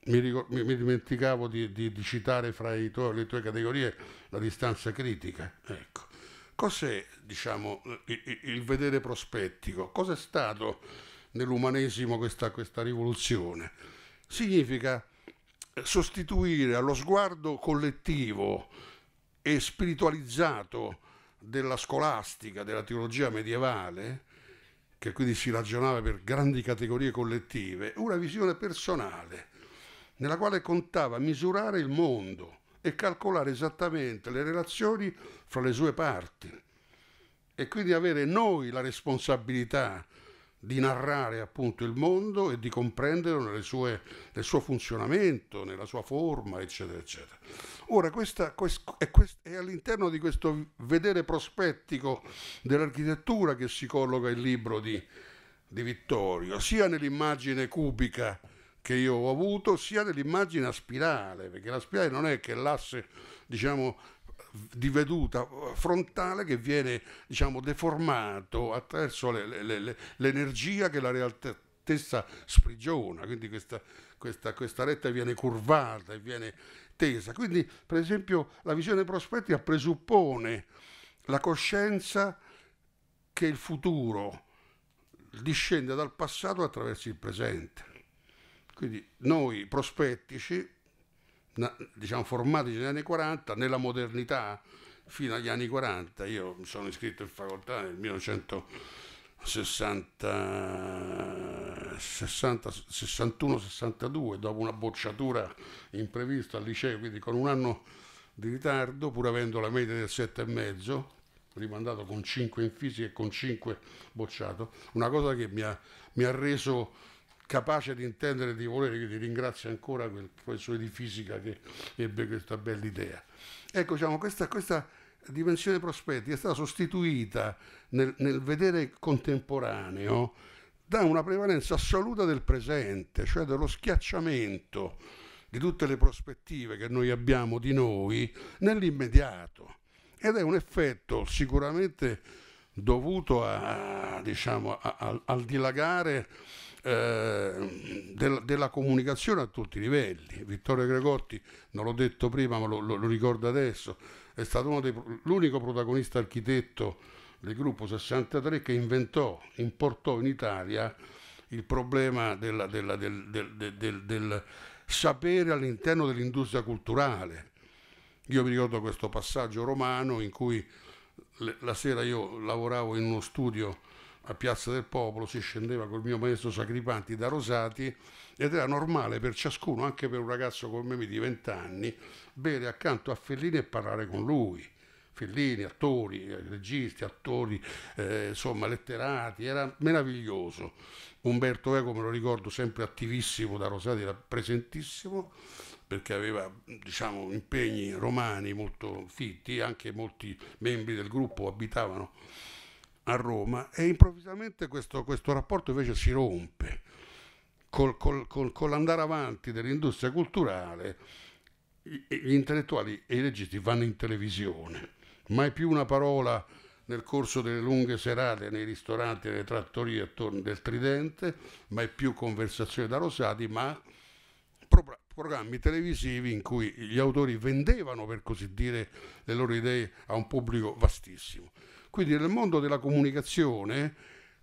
Mi, mi, mi dimenticavo di, di, di, citare fra tuo, le tue categorie la distanza critica. Ecco. Cos'è diciamo, il, il, vedere prospettico? Cos'è stato nell'umanesimo questa, questa rivoluzione? Significa sostituire allo sguardo collettivo e spiritualizzato della scolastica, della teologia medievale, che quindi si ragionava per grandi categorie collettive, una visione personale, nella quale contava misurare il mondo e calcolare esattamente le relazioni fra le sue parti e quindi avere noi la responsabilità di narrare appunto il mondo e di comprenderlo sue, nel suo funzionamento, nella sua forma, eccetera, eccetera. Ora, questa, quest, è, quest, è, all'interno di questo vedere prospettico dell'architettura che si colloca il libro di, di Vittorio, sia nell'immagine cubica che io ho avuto, sia nell'immagine a spirale, perché la spirale non è che l'asse, diciamo, di veduta frontale che viene diciamo, deformato attraverso l'energia che la realtà stessa sprigiona, quindi questa, questa, questa retta viene curvata e viene tesa. Quindi per esempio la visione prospettica presuppone la coscienza che il futuro discende dal passato attraverso il presente. Quindi noi prospettici diciamo, formati negli anni 40, nella modernità fino agli anni 40. Io mi sono iscritto in facoltà nel 1961-62, dopo una bocciatura imprevista al liceo, quindi con un anno di ritardo, pur avendo la media del 7,5, rimandato con 5 in fisica e con 5 bocciato, una cosa che mi ha, mi ha reso capace di intendere e di volere, quindi ringrazio ancora quel professore di fisica che ebbe questa bella idea. Ecco, diciamo, questa, questa dimensione prospettica è stata sostituita nel, nel vedere contemporaneo da una prevalenza assoluta del presente, cioè dello schiacciamento di tutte le prospettive che noi abbiamo di noi nell'immediato. Ed è un effetto sicuramente dovuto a, diciamo, a, a, al dilagare eh, della comunicazione a tutti i livelli. Vittorio Gregotti, non l'ho detto prima ma lo, lo, lo ricordo adesso, è stato dei, l'unico protagonista architetto del gruppo 63 che inventò, importò in Italia il problema della, della, del, del, del, del sapere all'interno dell'industria culturale. Io mi ricordo questo passaggio romano in cui la sera io lavoravo in uno studio a Piazza del Popolo si scendeva col mio maestro Sacripanti da Rosati ed era normale per ciascuno, anche per un ragazzo come me di 20 anni, bere accanto a Fellini e parlare con lui. Fellini, attori, eh, registi, attori, eh, insomma, letterati, era meraviglioso. Umberto Eco me lo ricordo sempre attivissimo da Rosati, era presentissimo perché aveva diciamo, impegni romani molto fitti, anche molti membri del gruppo abitavano a Roma e improvvisamente questo, questo rapporto invece si rompe col, col, col, con l'andare avanti dell'industria culturale gli intellettuali e i registi vanno in televisione mai più una parola nel corso delle lunghe serate nei ristoranti e nelle trattorie attorno del Tridente mai più conversazioni da Rosati ma programmi televisivi in cui gli autori vendevano, per così dire, le loro idee a un pubblico vastissimo. Quindi nel mondo della comunicazione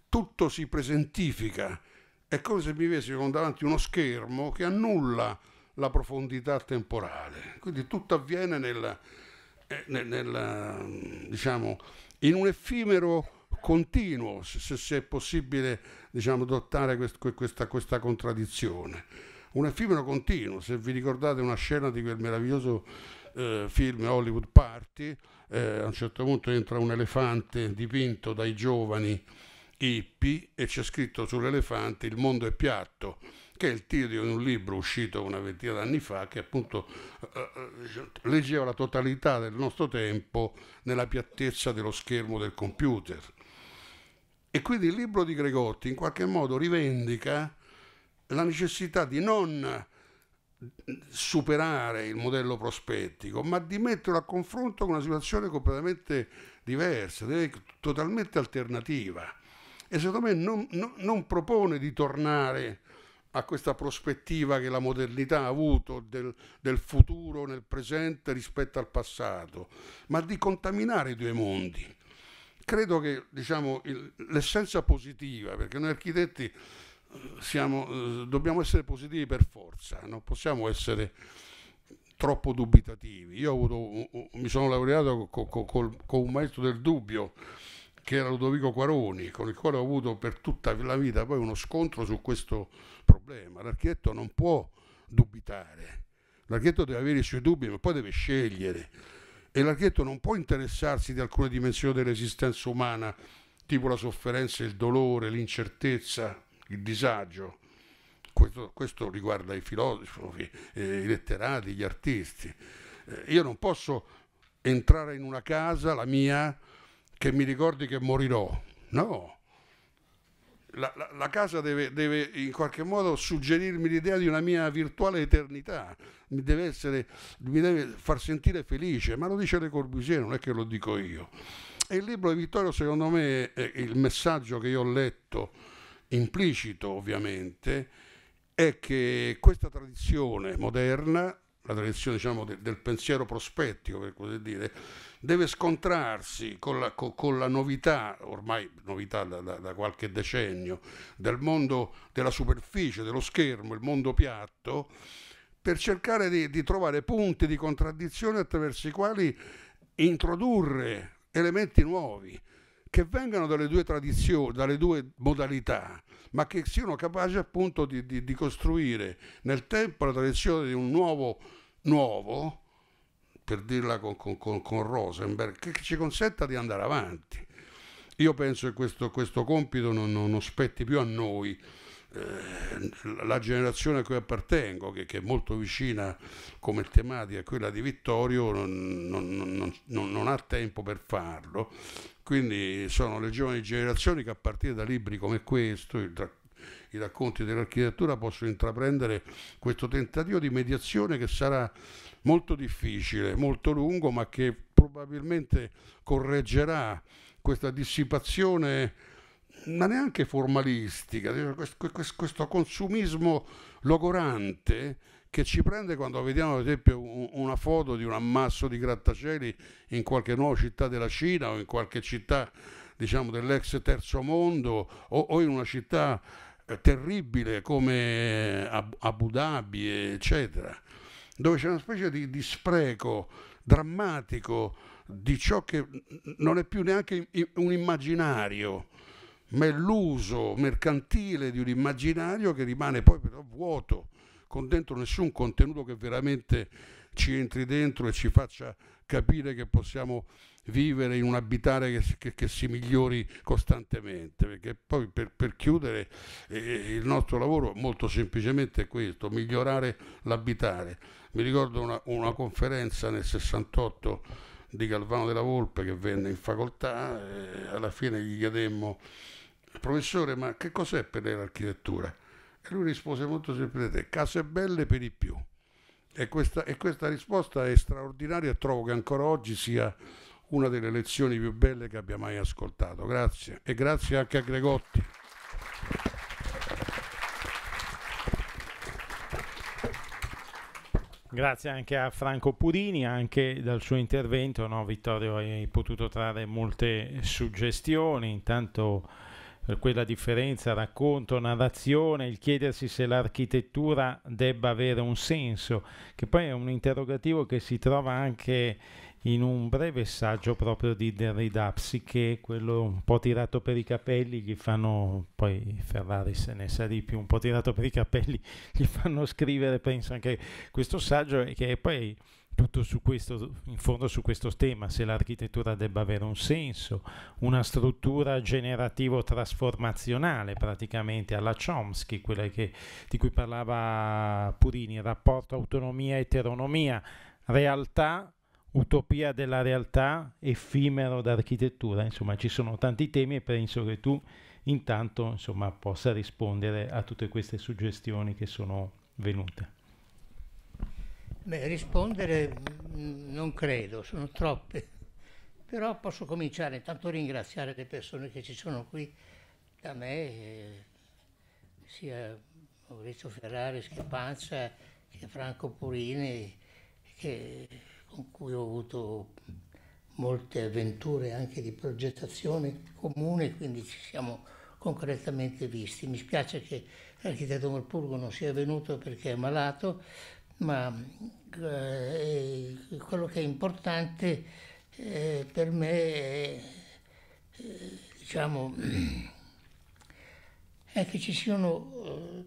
tutto si presentifica. È come se mi avessimo davanti uno schermo che annulla la profondità temporale. Quindi tutto avviene nel, eh, nel, nel, mm, diciamo, in un effimero continuo, se, se è possibile diciamo, adottare quest, questa, questa contraddizione. Un effimero continuo, se vi ricordate una scena di quel meraviglioso eh, film Hollywood Party, eh, a un certo punto entra un elefante dipinto dai giovani hippie e c'è scritto sull'elefante Il mondo è piatto, che è il titolo di un libro uscito una ventina d'anni fa che appunto eh, eh leggeva la totalità del nostro tempo nella piattezza dello schermo del computer. E quindi il libro di Gregotti in qualche modo rivendica la necessità di non superare il modello prospettico, ma di metterlo a confronto con una situazione completamente diversa, totalmente alternativa. E secondo me non, non, non propone di tornare a questa prospettiva che la modernità ha avuto del, del, futuro nel presente rispetto al passato, ma di contaminare i due mondi. Credo che diciamo, l'essenza positiva, perché noi architetti siamo, eh, dobbiamo essere positivi per forza, non possiamo essere troppo dubitativi. Io avuto, mi sono laureato con, con, con un maestro del dubbio che era Ludovico Quaroni, con il quale ho avuto per tutta la vita poi uno scontro su questo problema. L'architetto non può dubitare, l'architetto deve avere i suoi dubbi, ma poi deve scegliere. E l'architetto non può interessarsi di alcune dimensioni dell'esistenza umana, tipo la sofferenza, il dolore, l'incertezza, il disagio. Questo, questo riguarda i filosofi, eh, i letterati, gli artisti. Eh, io non posso entrare in una casa, la mia, che mi ricordi che morirò. No. La, la, la casa deve, deve, in qualche modo suggerirmi l'idea di una mia virtuale eternità, mi deve, essere, mi deve far sentire felice, ma lo dice Le Corbusier, non è che lo dico io. E il libro di Vittorio, secondo me, il messaggio che io ho letto implicito ovviamente è che questa tradizione moderna, la tradizione diciamo, del, del, pensiero prospettico per così dire, deve scontrarsi con la, con, con la novità, ormai novità da, da, da, qualche decennio, del mondo della superficie, dello schermo, il mondo piatto, per cercare di, di trovare punti di contraddizione attraverso i quali introdurre elementi nuovi che vengano dalle due tradizioni, dalle due modalità, ma che siano capaci appunto di, di, di costruire nel tempo la tradizione di un nuovo, nuovo per dirla con, con, con, Rosenberg, che ci consenta di andare avanti. Io penso che questo, questo compito non, non, spetti più a noi, eh, la generazione a cui appartengo, che, che, è molto vicina come tematica a quella di Vittorio, non, non ha tempo per farlo quindi sono le giovani generazioni che a partire da libri come questo, i racconti dell'architettura, possono intraprendere questo tentativo di mediazione che sarà molto difficile, molto lungo, ma che probabilmente correggerà questa dissipazione, ma neanche formalistica, questo consumismo logorante che ci prende quando vediamo ad esempio una foto di un ammasso di grattacieli in qualche nuova città della Cina o in qualche città diciamo dell'ex terzo mondo o, o in una città eh, terribile come eh, Abu Dhabi eccetera dove c'è una specie di, di spreco drammatico di ciò che non è più neanche un immaginario, ma è l'uso mercantile di un immaginario che rimane poi però vuoto con dentro nessun contenuto che veramente ci entri dentro e ci faccia capire che possiamo vivere in un abitare che, che, che si migliori costantemente, perché poi per, per chiudere eh, eh, il nostro lavoro molto semplicemente è questo, migliorare l'abitare. Mi ricordo una, una conferenza nel 68 di Galvano della Volpe che venne in facoltà, eh, alla fine gli chiedemmo, professore, ma che cos'è per lei l'architettura? E lui rispose molto semplicemente, case belle per i più. E questa, e questa risposta è straordinaria e trovo che ancora oggi sia una delle lezioni più belle che abbia mai ascoltato. Grazie e grazie anche a Gregotti. Grazie anche a Franco Purini, anche dal suo intervento, no, Vittorio, hai potuto trarre molte suggestioni. Intanto quella differenza, racconto, narrazione, il chiedersi se l'architettura debba avere un senso, che poi è un interrogativo che si trova anche in un breve saggio proprio di Derrida, Dapsi, che quello un po' tirato per i capelli gli fanno, poi Ferrari se ne sa di più, un po' tirato per i capelli [laughs] gli fanno scrivere, penso anche questo saggio che poi tutto su questo, in fondo su questo tema, se l'architettura debba avere un senso, una struttura generativo-trasformazionale praticamente alla Chomsky, quella che, di cui parlava Purini, il rapporto autonomia-eteronomia, realtà, utopia della realtà, effimero d'architettura, insomma ci sono tanti temi e penso che tu intanto insomma, possa rispondere a tutte queste suggestioni che sono venute. Beh, rispondere mm, non credo, sono troppe, però posso cominciare intanto a ringraziare le persone che ci sono qui da me, eh, sia Maurizio Ferrari, che Panza, che Franco Purini, che, con cui ho avuto molte avventure anche di progettazione comune, quindi ci siamo concretamente visti. Mi spiace che l'architetto Morpurgo non sia venuto perché è malato, ma eh, quello che è importante eh, per me è, eh, diciamo, [clears throat] è che ci siano eh,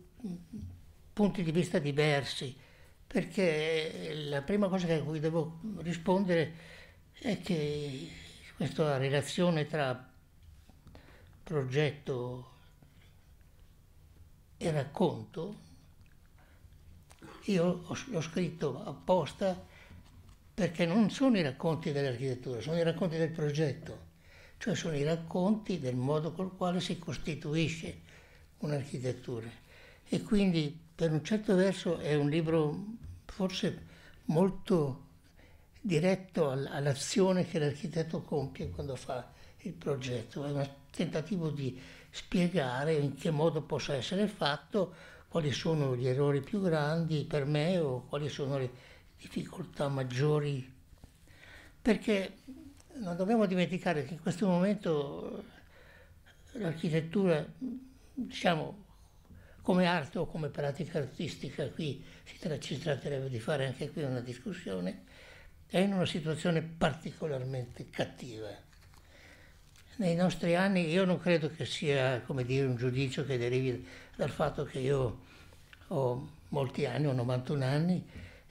punti di vista diversi, perché eh, la prima cosa a cui devo rispondere è che questa relazione tra progetto e racconto io ho, l'ho scritto apposta perché non sono i racconti dell'architettura, sono i racconti del progetto, cioè sono i racconti del modo col quale si costituisce un'architettura. E quindi per un certo verso è un libro forse molto diretto all'azione che l'architetto compie quando fa il progetto, è un tentativo di spiegare in che modo possa essere fatto quali sono gli errori più grandi per me o quali sono le difficoltà maggiori, perché non dobbiamo dimenticare che in questo momento eh, l'architettura, diciamo, come arte o come pratica artistica, qui ci tratterebbe di fare anche qui una discussione, è in una situazione particolarmente cattiva. Nei nostri anni io non credo che sia, come dire, un giudizio che derivi dal fatto che io ho molti anni, ho 91 anni,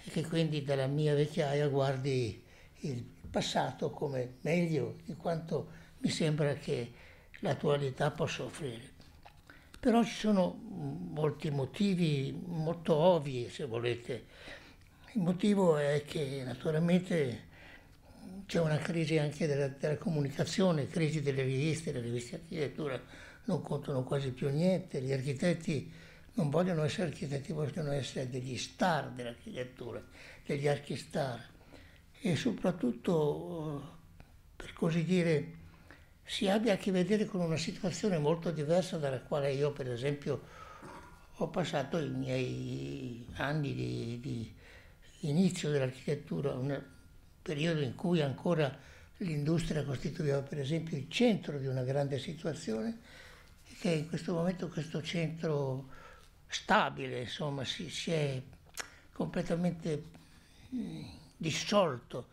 e che quindi dalla mia vecchiaia guardi il passato come meglio di quanto mi sembra che l'attualità possa offrire. Però ci sono molti motivi molto ovvi, se volete. Il motivo è che naturalmente c'è una crisi anche della, della comunicazione, crisi delle riviste, delle riviste di architettura, non contano quasi più niente, gli architetti non vogliono essere architetti, vogliono essere degli star dell'architettura, degli archistar e soprattutto, eh, per così dire, si abbia a che vedere con una situazione molto diversa dalla quale io, per esempio, ho passato i miei anni di, di inizio dell'architettura, un periodo in cui ancora l'industria costituiva per esempio il centro di una grande situazione che in questo momento questo centro stabile insomma, si, si è completamente mm, dissolto,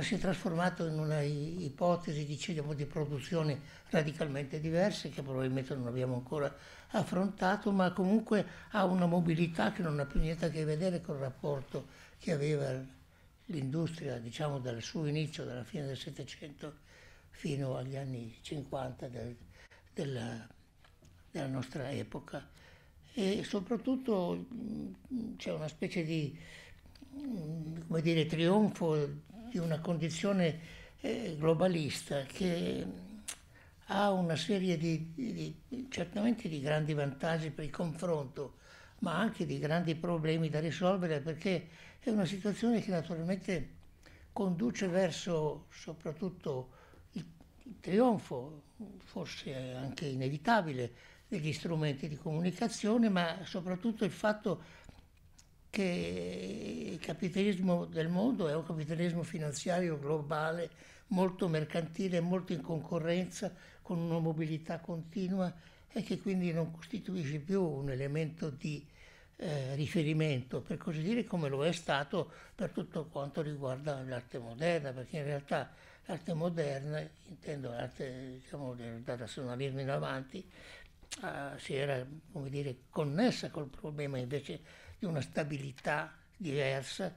si è trasformato in una ipotesi diciamo, di produzione radicalmente diversa che probabilmente non abbiamo ancora affrontato, ma comunque ha una mobilità che non ha più niente a che vedere col rapporto che aveva l'industria diciamo, dal suo inizio, dalla fine del Settecento fino agli anni 50 del, della della nostra epoca e soprattutto mm, c'è una specie di mm, come dire, trionfo di una condizione eh, globalista che mm, ha una serie di, di, certamente di grandi vantaggi per il confronto, ma anche di grandi problemi da risolvere perché è una situazione che naturalmente conduce verso soprattutto il, il trionfo, forse anche inevitabile, degli strumenti di comunicazione, ma soprattutto il fatto che il capitalismo del mondo è un capitalismo finanziario globale, molto mercantile, molto in concorrenza, con una mobilità continua e che quindi non costituisce più un elemento di eh, riferimento, per così dire, come lo è stato per tutto quanto riguarda l'arte moderna, perché in realtà l'arte moderna, intendo l'arte diciamo, da nazionalismo in avanti, eh, si era come dire, connessa col problema invece di una stabilità diversa,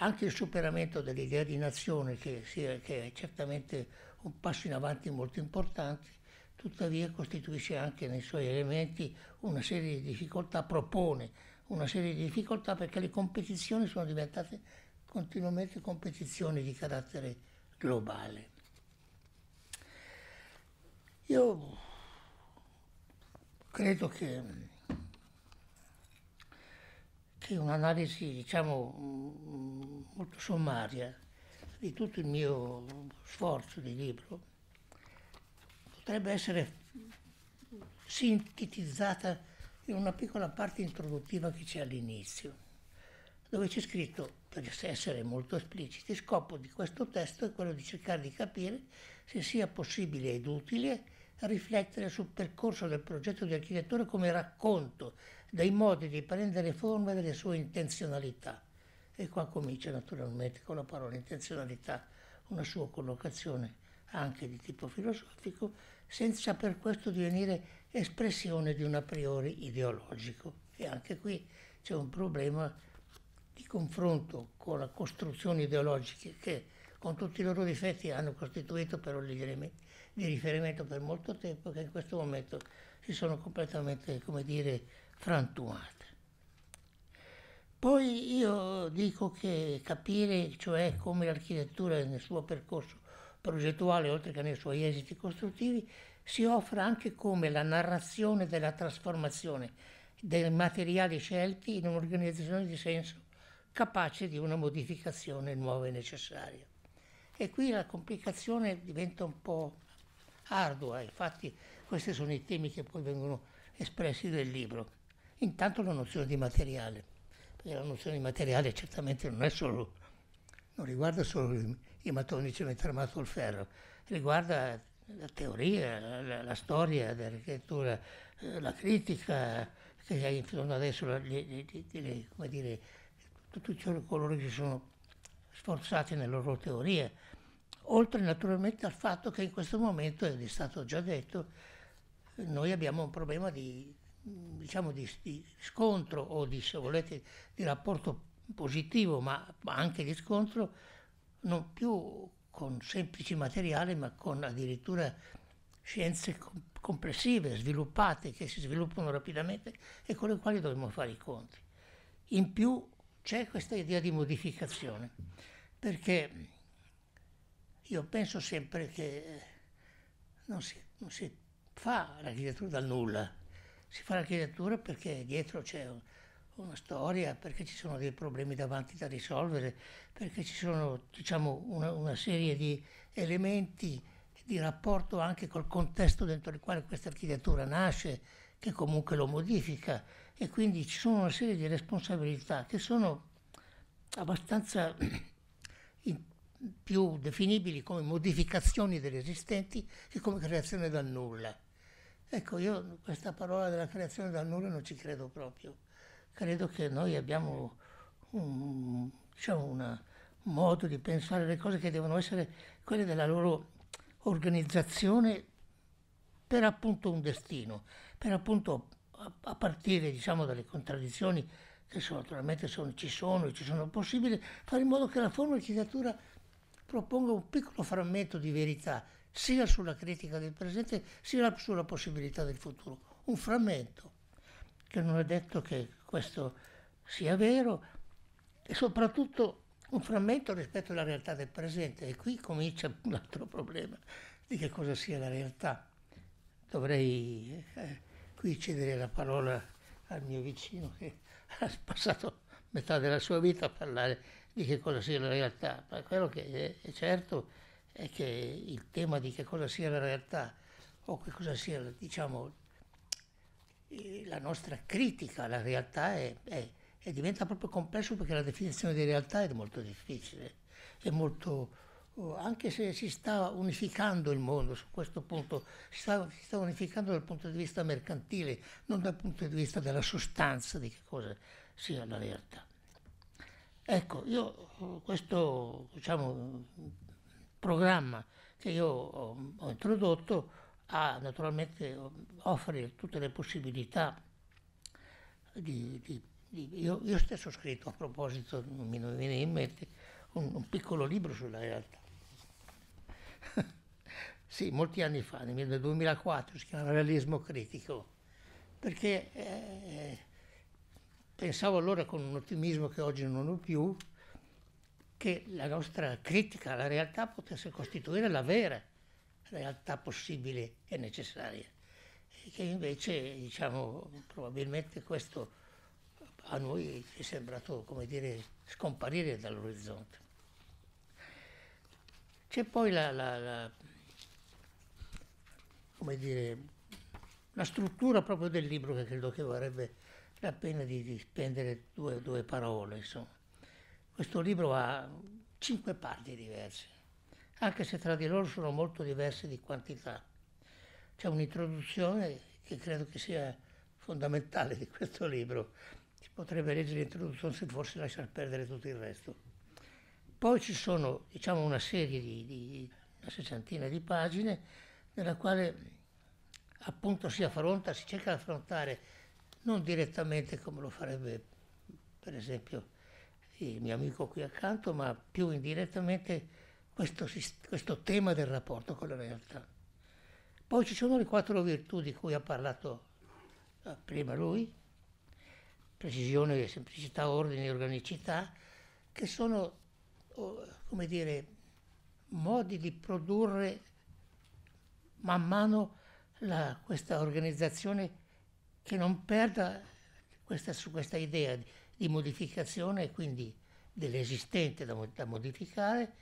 anche il superamento dell'idea di nazione che, è, che è certamente un passo in avanti molto importante, tuttavia costituisce anche nei suoi elementi una serie di difficoltà, propone una serie di difficoltà perché le competizioni sono diventate continuamente competizioni di carattere globale. Io credo che, che un'analisi diciamo, molto sommaria di tutto il mio sforzo di libro potrebbe essere sintetizzata in una piccola parte introduttiva che c'è all'inizio, dove c'è scritto, per essere molto espliciti, scopo di questo testo è quello di cercare di capire se sia possibile ed utile riflettere sul percorso del progetto di architettura come racconto dei modi di prendere forma delle sue intenzionalità. E qua comincia naturalmente con la parola intenzionalità una sua collocazione anche di tipo filosofico, senza per questo divenire espressione di un a priori ideologico. E anche qui c'è un problema di confronto con le costruzioni ideologiche che con tutti i loro difetti hanno costituito però gli elementi di riferimento per molto tempo che in questo momento si sono completamente, come dire, frantumate. Poi io dico che capire, cioè come l'architettura nel suo percorso progettuale, oltre che nei suoi esiti costruttivi, si offre anche come la narrazione della trasformazione dei materiali scelti in un'organizzazione di senso capace di una modificazione nuova e necessaria. E qui la complicazione diventa un po' ardua, eh. infatti questi sono i temi che poi vengono espressi nel libro. Intanto la nozione di materiale, perché la nozione di materiale certamente non, solo, non riguarda solo i mattoni cemento armato o il ferro, riguarda la teoria, la, la storia dell'architettura, eh, la critica, che è intorno adesso le, le, le, dire, tutti coloro che sono sforzati nella loro teoria, oltre naturalmente al fatto che in questo momento, ed è stato già detto, noi abbiamo un problema di, diciamo, di, di scontro o di, se volete, di rapporto positivo, ma, ma anche di scontro non più con semplici materiali, ma con addirittura scienze complessive, sviluppate, che si sviluppano rapidamente e con le quali dobbiamo fare i conti. In più c'è questa idea di modificazione, perché io penso sempre che eh, non si, non si fa l'architettura dal nulla, si fa l'architettura perché dietro c'è una storia, perché ci sono dei problemi davanti da risolvere, perché ci sono diciamo, una, una serie di elementi di rapporto anche col contesto dentro il quale questa architettura nasce, che comunque lo modifica e quindi ci sono una serie di responsabilità che sono abbastanza [clears throat] più definibili come modificazioni delle esistenti che come creazione dal nulla. Ecco, io questa parola della creazione dal nulla non ci credo proprio. Credo che noi abbiamo un, diciamo, una, un modo di pensare le cose che devono essere quelle della loro organizzazione per appunto un destino, per appunto a, a partire diciamo, dalle contraddizioni che sono, naturalmente sono, ci sono e ci sono possibili, fare in modo che la forma architettura propongo un piccolo frammento di verità sia sulla critica del presente sia sulla possibilità del futuro. Un frammento, che non è detto che questo sia vero, e soprattutto un frammento rispetto alla realtà del presente. E qui comincia un altro problema di che cosa sia la realtà. Dovrei eh, qui cedere la parola al mio vicino che [laughs] ha passato metà della sua vita a parlare di che cosa sia la realtà, ma quello che è certo è che il tema di che cosa sia la realtà o che cosa sia diciamo, eh, la nostra critica alla realtà è, è, è diventa proprio complesso perché la definizione di realtà è molto difficile, è molto oh, anche se si sta unificando il mondo su questo punto, si sta, si sta, unificando dal punto di vista mercantile, non dal punto di vista della sostanza di che cosa sia la realtà. Ecco, io questo diciamo, programma che io ho, ho introdotto ha, naturalmente offre tutte le possibilità di, di, di io, io, stesso ho scritto a proposito, non mi viene in mente, un, un piccolo libro sulla realtà. [laughs] sì, molti anni fa, nel 2004, si chiama Realismo Critico, perché eh, Pensavo allora con un ottimismo che oggi non ho più che la nostra critica alla realtà potesse costituire la vera realtà possibile e necessaria, e che invece diciamo, probabilmente questo a noi è sembrato come dire, scomparire dall'orizzonte. C'è poi la, la, la come dire, la struttura proprio del libro che credo che varrebbe la pena di, di spendere due, due parole. Insomma. Questo libro ha cinque parti diverse, anche se tra di loro sono molto diverse di quantità. C'è un'introduzione che credo che sia fondamentale di questo libro. Si potrebbe leggere l'introduzione se forse lasciar perdere tutto il resto. Poi ci sono diciamo, una serie di, di una sessantina di pagine nella quale appunto si affronta, si cerca di affrontare non direttamente come lo farebbe per esempio il mio amico qui accanto, ma più indirettamente questo, questo tema del rapporto con la realtà. Poi ci sono le quattro virtù di cui ha parlato eh, prima lui, precisione, semplicità, ordine e organicità, che sono, oh, come dire, modi di produrre man mano la, questa organizzazione che non perda questa, su questa idea di, di modificazione e quindi dell'esistente da, da, modificare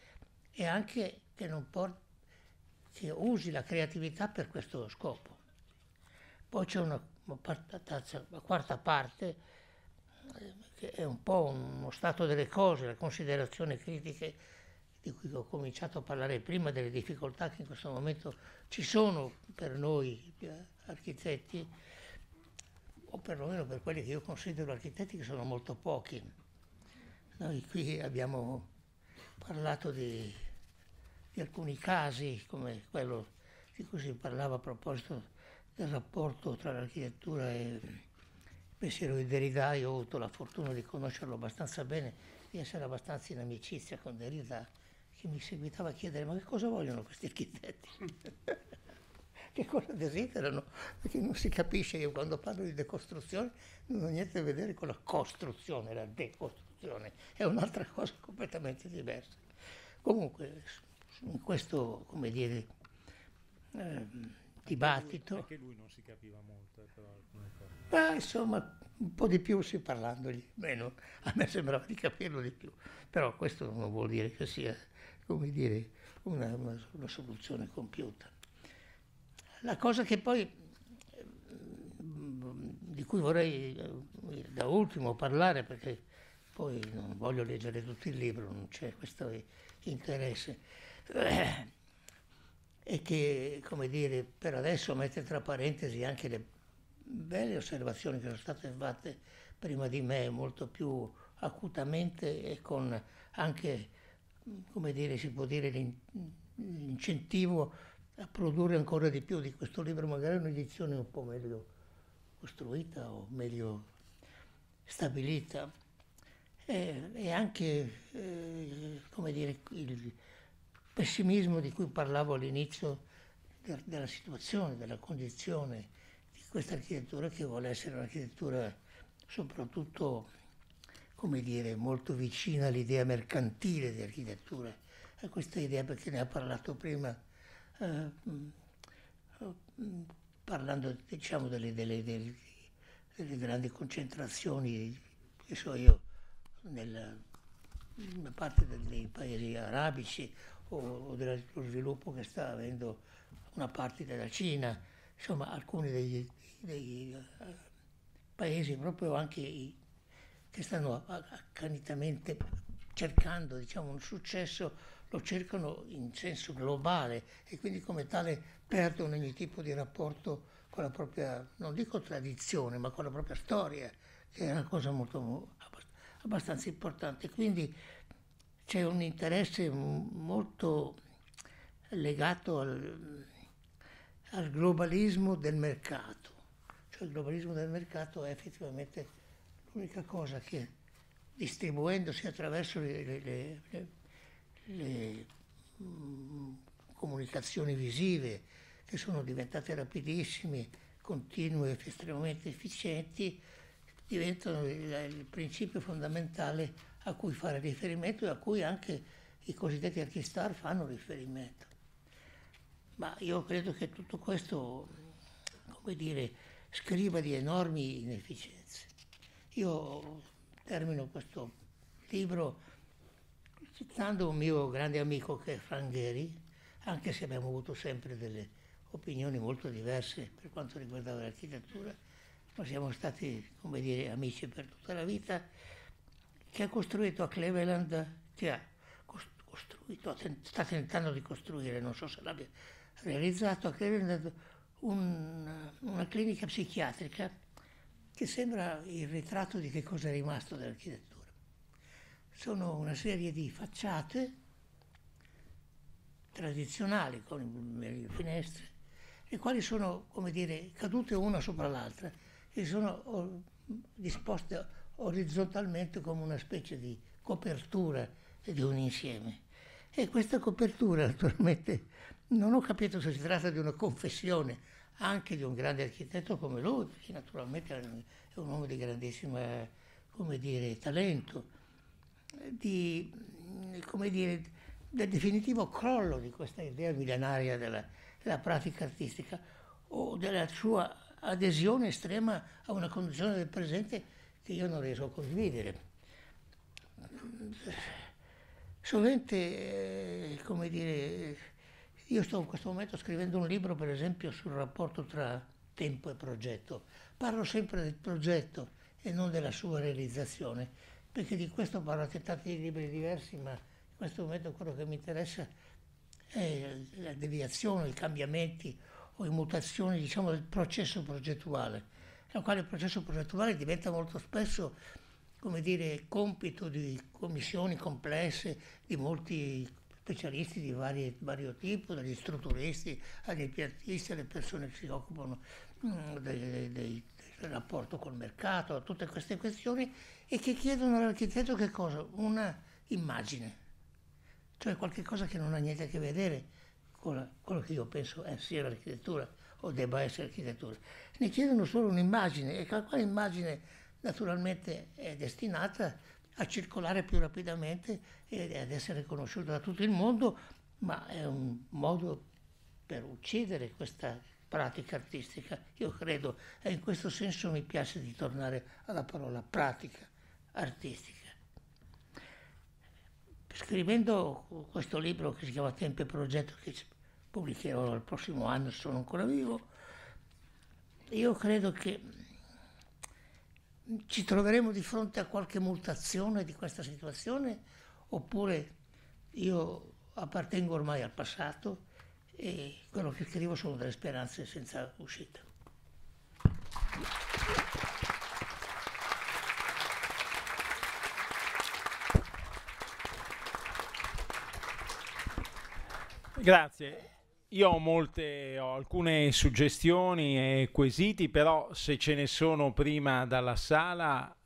e anche che, non por- che usi la creatività per questo scopo. Poi c'è una, una quarta parte eh, che è un po' uno stato delle cose, le considerazioni critiche di cui ho cominciato a parlare prima, delle difficoltà che in questo momento ci sono per noi eh, architetti o perlomeno per quelli che io considero architetti, che sono molto pochi. Noi qui abbiamo parlato di, di alcuni casi, come quello di cui si parlava a proposito del rapporto tra l'architettura e il pensiero di Derrida. Io ho avuto la fortuna di conoscerlo abbastanza bene, di essere abbastanza in amicizia con Derrida, che mi seguitava a chiedere ma che cosa vogliono questi architetti? [laughs] che cosa desiderano, perché non si capisce, io quando parlo di decostruzione non ho niente a vedere con la costruzione, la decostruzione, è un'altra [laughs] cosa completamente diversa. Comunque, in questo, come dire, eh, dibattito... Anche lui, anche lui non si capiva molto, eh, però alcune cose. Ma insomma, un po' di più sì parlandogli, meno, a me sembrava di capirlo di più, però questo non vuol dire che sia, come dire, una, una, una soluzione compiuta. La cosa che poi, ehm, di cui vorrei eh, da ultimo parlare, perché poi non voglio leggere tutto il libro, non c'è questo interesse, [clears throat] è che, come dire, per adesso mette tra parentesi anche le belle osservazioni che sono state fatte prima di me, molto più acutamente e con anche, come dire, si può dire, l'incentivo a produrre ancora di più di questo libro, magari un'edizione un po' meglio costruita o meglio stabilita. E, e anche eh, come dire, il pessimismo di cui parlavo all'inizio de della situazione, della condizione di questa architettura che vuole essere un'architettura soprattutto come dire, molto vicina all'idea mercantile di architettura, a questa idea perché ne ha parlato prima eh, mm, parlando diciamo, delle, delle, delle, delle, grandi concentrazioni, che so io, nella, nella parte dei paesi arabici o, o dello sviluppo che sta avendo una parte della Cina, insomma alcuni dei, dei eh, paesi proprio anche che stanno accanitamente cercando diciamo, un successo lo cercano in senso globale e quindi come tale perdono ogni tipo di rapporto con la propria, non dico tradizione, ma con la propria storia, che è una cosa molto, abbastanza importante. Quindi c'è un interesse molto legato al, al globalismo del mercato, cioè il globalismo del mercato è effettivamente l'unica cosa che distribuendosi attraverso le, le, le, le mh, mm, comunicazioni visive che sono diventate rapidissime, continue, ed estremamente efficienti, diventano il, il principio fondamentale a cui fare riferimento e a cui anche i cosiddetti archistar fanno riferimento. Ma io credo che tutto questo, come dire, scriva di enormi inefficienze. Io termino questo libro citando un mio grande amico che è Frangheri, anche se abbiamo avuto sempre delle opinioni molto diverse per quanto riguardava l'architettura, ma siamo stati, come dire, amici per tutta la vita, che ha costruito a Cleveland, che ha costruito, sta tentando di costruire, non so se l'abbia realizzato, a Cleveland un, una clinica psichiatrica che sembra il ritratto di che cosa è rimasto dell'architettura. Sono una serie di facciate tradizionali con le finestre, le quali sono, come dire, cadute una sopra l'altra e sono oh, disposte orizzontalmente come una specie di copertura di un insieme. E questa copertura, [laughs] naturalmente, non ho capito se si tratta di una confessione anche di un grande architetto come lui, perché naturalmente è un uomo di grandissimo dire, talento, di, dire, del definitivo crollo di questa idea millenaria della, della pratica artistica o della sua adesione estrema a una condizione del presente che io non riesco a condividere. Sovente, eh, come dire, io sto in questo momento scrivendo un libro, per esempio, sul rapporto tra tempo e progetto. Parlo sempre del progetto e non della sua realizzazione, perché di questo ho parlato tanti libri diversi, ma in questo momento quello che mi interessa è la deviazione, i cambiamenti o le mutazioni diciamo, del processo progettuale, la quale il processo progettuale diventa molto spesso come dire, compito di commissioni complesse, di molti specialisti di varie, vario tipo, dagli strutturisti agli piattisti, alle persone che si occupano mh, mm, dei, dei, del rapporto col mercato, a tutte queste questioni e che chiedono all'architetto che cosa? Una immagine, cioè qualcosa che non ha niente a che vedere con la, quello che io penso eh, sia l'architettura o debba essere architettura. Ne chiedono solo un'immagine e quale immagine naturalmente è destinata a circolare più rapidamente e ad essere conosciuto da tutto il mondo, ma è un modo per uccidere questa pratica artistica, io credo, e in questo senso mi piace di tornare alla parola pratica artistica. Scrivendo questo libro che si chiama Tempo e Progetto, che pubblicherò il prossimo anno, sono ancora vivo, io credo che ci troveremo di fronte a qualche mutazione di questa situazione oppure io appartengo ormai al passato e quello che scrivo sono delle speranze senza uscita. Grazie. Io ho molte, ho alcune suggestioni e quesiti, però se ce ne sono prima dalla sala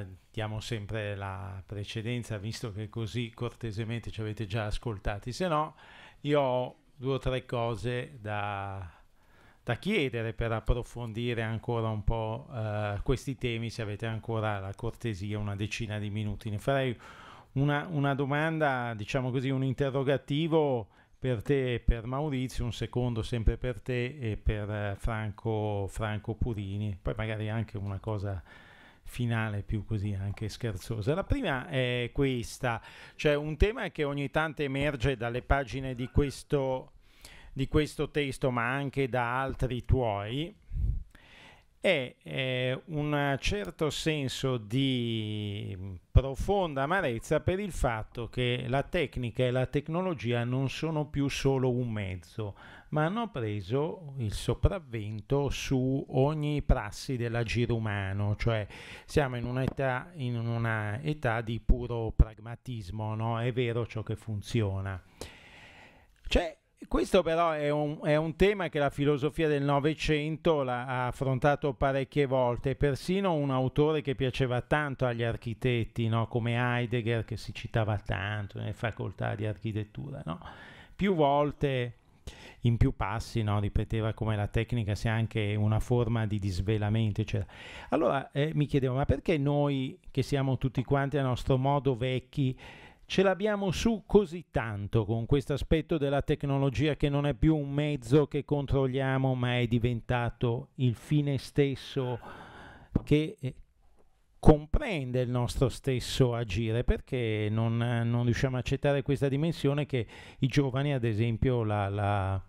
eh, diamo sempre la precedenza, visto che così cortesemente ci avete già ascoltati, se no io ho due o tre cose da, da chiedere per approfondire ancora un po' eh, questi temi, se avete ancora la cortesia, una decina di minuti. Ne farei una, una domanda, diciamo così, un interrogativo per te e per Maurizio, un secondo sempre per te e per eh, Franco, Franco Purini, poi magari anche una cosa finale più così anche scherzosa. La prima è questa, cioè un tema che ogni tanto emerge dalle pagine di questo, di questo testo, ma anche da altri tuoi, è eh, un certo senso di profonda amarezza per il fatto che la tecnica e la tecnologia non sono più solo un mezzo, ma hanno preso il sopravvento su ogni prassi dell'agire umano, cioè siamo in un'età, in una di puro pragmatismo, no? è vero ciò che funziona. C'è questo però è un, è un, tema che la filosofia del Novecento ha affrontato parecchie volte, persino un autore che piaceva tanto agli architetti, no? come Heidegger che si citava tanto nelle facoltà di architettura, no? più volte in più passi no? ripeteva come la tecnica sia anche una forma di disvelamento eccetera. allora eh, mi chiedevo ma perché noi che siamo tutti quanti a nostro modo vecchi ce l'abbiamo su così tanto con questo aspetto della tecnologia che non è più un mezzo che controlliamo, ma è diventato il fine stesso che eh, comprende il nostro stesso agire perché non, non riusciamo a accettare questa dimensione che i giovani ad esempio la, la,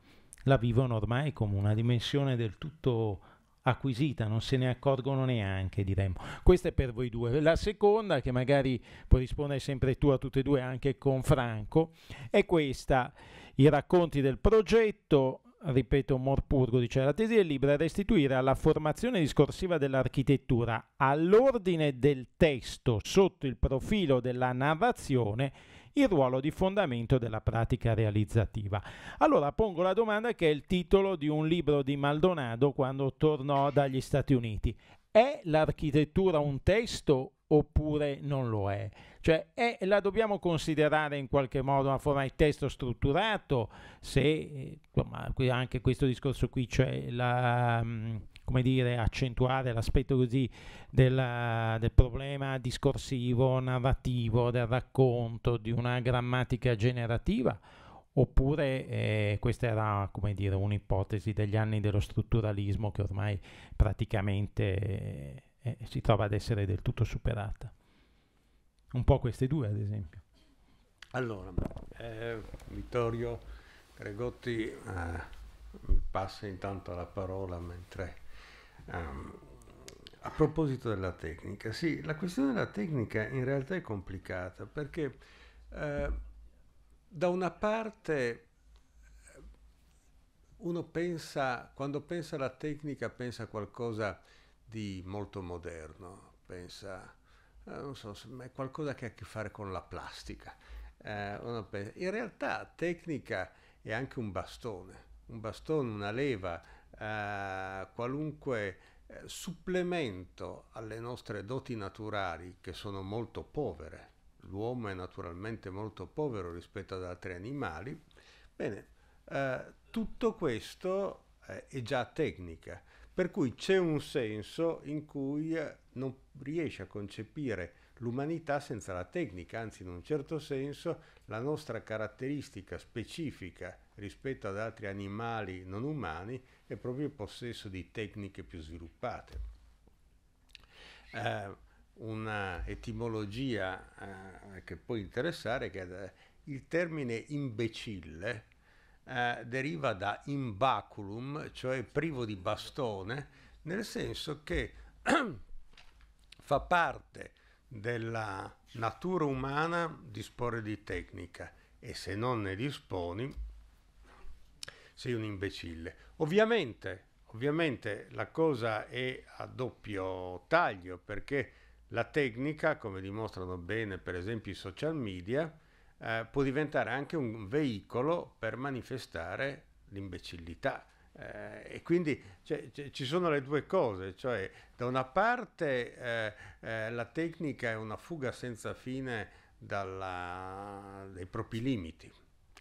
la vivono ormai come una dimensione del tutto acquisita, non se ne accorgono neanche, diremmo. Questa è per voi due. La seconda, che magari puoi rispondere sempre tu a tutte e due, anche con Franco, è questa. I racconti del progetto, ripeto, Morpurgo dice la tesi del libro è restituire alla formazione discorsiva dell'architettura, all'ordine del testo sotto il profilo della narrazione, il ruolo di fondamento della pratica realizzativa. Allora pongo la domanda che è il titolo di un libro di Maldonado quando tornò dagli Stati Uniti. È l'architettura un testo oppure non lo è? Cioè è, la dobbiamo considerare in qualche modo una forma di testo strutturato, se eh, insomma, anche questo discorso qui c'è cioè la... Mh, mm, come dire, accentuare l'aspetto così della, del problema discorsivo, narrativo, del racconto, di una grammatica generativa? Oppure eh, questa era come dire, un'ipotesi degli anni dello strutturalismo che ormai praticamente eh, eh, si trova ad essere del tutto superata? Un po' queste due, ad esempio. Allora, eh, Vittorio Gregotti eh, mi passa intanto la parola mentre Um, a proposito della tecnica, sì, la questione della tecnica in realtà è complicata perché eh, da una parte eh, uno pensa, quando pensa alla tecnica, pensa a qualcosa di molto moderno, pensa, eh, non so, è qualcosa che ha a che fare con la plastica. Eh, pensa, in realtà tecnica è anche un bastone, un bastone, una leva, eh, qualunque eh, supplemento alle nostre doti naturali che sono molto povere. L'uomo è naturalmente molto povero rispetto ad altri animali. Bene, eh, tutto questo eh, è già tecnica, per cui c'è un senso in cui eh, non riesce a concepire l'umanità senza la tecnica, anzi in un certo senso la nostra caratteristica specifica rispetto ad altri animali non umani è proprio il possesso di tecniche più sviluppate. Eh, una etimologia eh, che può interessare è che eh, il termine imbecille eh, deriva da imbaculum, cioè privo di bastone, nel senso che [clears throat] fa parte della natura umana disporre di tecnica e se non ne disponi sei un imbecille. Ovviamente, ovviamente la cosa è a doppio taglio perché la tecnica, come dimostrano bene per esempio i social media, eh, può diventare anche un veicolo per manifestare l'imbecillità. Eh, e quindi cioè, ci sono le due cose, cioè da una parte eh, eh, la tecnica è una fuga senza fine dalla, dai propri limiti,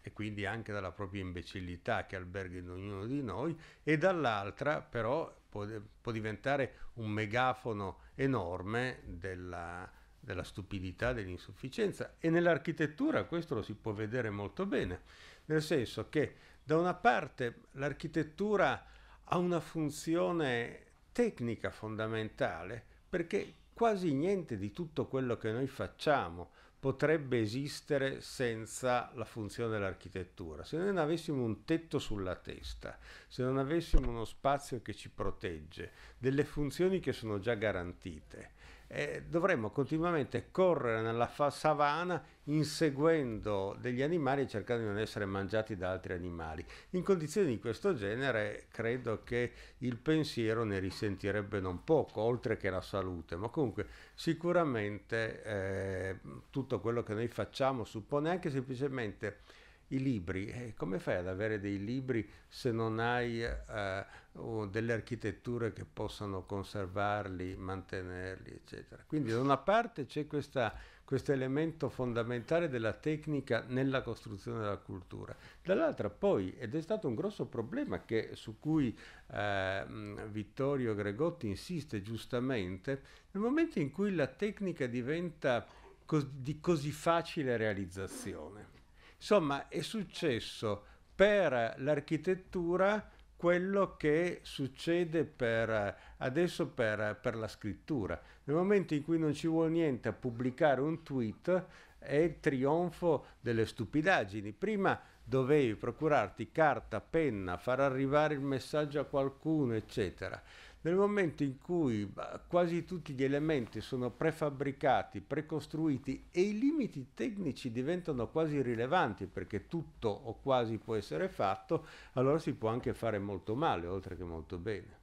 e quindi anche dalla propria imbecillità che alberga in ognuno di noi, e dall'altra però può, può diventare un megafono enorme della, della stupidità, dell'insufficienza e nell'architettura questo lo si può vedere molto bene, nel senso che da una parte l'architettura ha una funzione tecnica fondamentale perché quasi niente di tutto quello che noi facciamo potrebbe esistere senza la funzione dell'architettura. Se noi non avessimo un tetto sulla testa, se non avessimo uno spazio che ci protegge, delle funzioni che sono già garantite, eh, dovremmo continuamente correre nella savana inseguendo degli animali e cercando di non essere mangiati da altri animali. In condizioni di questo genere credo che il pensiero ne risentirebbe non poco, oltre che la salute, ma comunque sicuramente eh, tutto quello che noi facciamo suppone anche semplicemente i libri. Eh, come fai ad avere dei libri se non hai eh, o delle architetture che possano conservarli, mantenerli, eccetera. Quindi da una parte c'è questo elemento fondamentale della tecnica nella costruzione della cultura, dall'altra poi, ed è stato un grosso problema che, su cui eh, Vittorio Gregotti insiste giustamente, nel momento in cui la tecnica diventa cos- di così facile realizzazione. Insomma, è successo per l'architettura quello che succede per, adesso per, per, la scrittura. Nel momento in cui non ci vuole niente a pubblicare un tweet è il trionfo delle stupidaggini. Prima dovevi procurarti carta, penna, far arrivare il messaggio a qualcuno, eccetera. Nel momento in cui quasi tutti gli elementi sono prefabbricati, precostruiti e i limiti tecnici diventano quasi irrilevanti perché tutto o quasi può essere fatto, allora si può anche fare molto male, oltre che molto bene.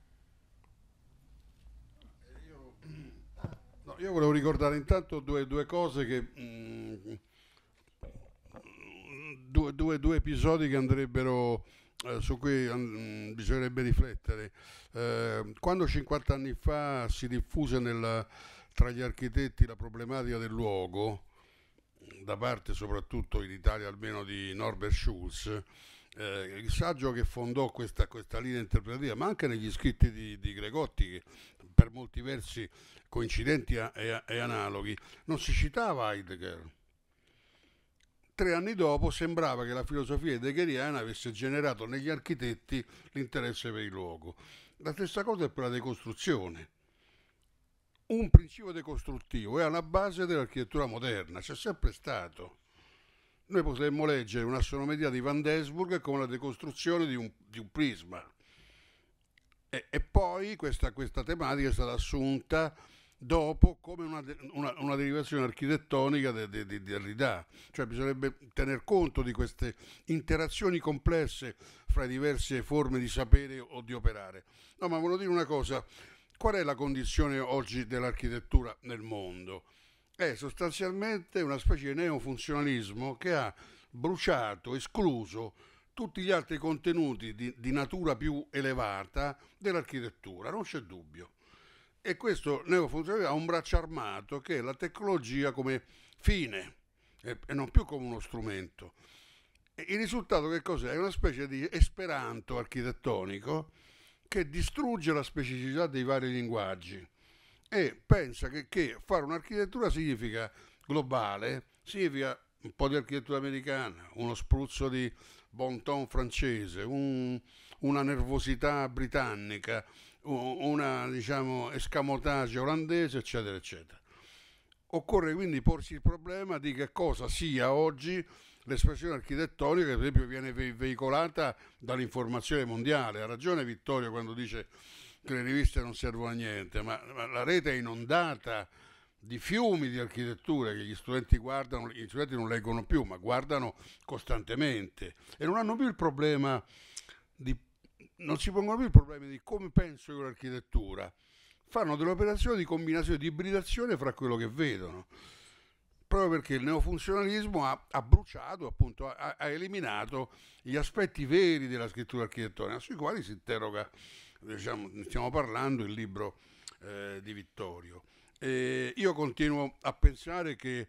Io, no, io volevo ricordare intanto due, due cose che... Mm, due, due, due episodi che andrebbero eh, su cui um, bisognerebbe riflettere. Eh, quando 50 anni fa si diffuse nella, tra gli architetti la problematica del luogo, da parte soprattutto in Italia almeno di Norbert Schulz, eh, il saggio che fondò questa, questa, linea interpretativa, ma anche negli scritti di, di Gregotti, che per molti versi coincidenti e analoghi, non si citava Heidegger tre anni dopo sembrava che la filosofia heideggeriana avesse generato negli architetti l'interesse per il luogo. La stessa cosa è per la decostruzione. Un principio decostruttivo è alla base dell'architettura moderna, c'è sempre stato. Noi potremmo leggere un'astronomia di Van Desburg come la decostruzione di un, di un prisma. E, e, poi questa, questa tematica è stata assunta dopo come una, una, una derivazione architettonica de, de, de, dell'idea. Cioè bisognerebbe tener conto di queste interazioni complesse fra diverse forme di sapere o di operare. No, ma voglio dire una cosa, qual è la condizione oggi dell'architettura nel mondo? È sostanzialmente una specie di neofunzionalismo che ha bruciato, escluso tutti gli altri contenuti di, di natura più elevata dell'architettura, non c'è dubbio e questo neofunzionario ha un braccio armato che è la tecnologia come fine e, e non più come uno strumento. E il risultato che cos'è? È una specie di esperanto architettonico che distrugge la specificità dei vari linguaggi e pensa che, che fare un'architettura significa globale, significa un po' di architettura americana, uno spruzzo di bon ton francese, un, una nervosità britannica, una diciamo, escamotage olandese, eccetera, eccetera. Occorre quindi porsi il problema di che cosa sia oggi l'espressione architettonica che per esempio viene veicolata dall'informazione mondiale. Ha ragione Vittorio quando dice che le riviste non servono a niente, ma, ma la rete è inondata di fiumi di architettura che gli studenti guardano, gli studenti non leggono più, ma guardano costantemente e non hanno più il problema di non si pongono più il problema di come penso io l'architettura, fanno delle operazioni di combinazione, di ibridazione fra quello che vedono, proprio perché il neofunzionalismo ha, ha bruciato, appunto, ha, ha, eliminato gli aspetti veri della scrittura architettonica, sui quali si interroga, diciamo, stiamo parlando, il libro eh, di Vittorio. E io continuo a pensare che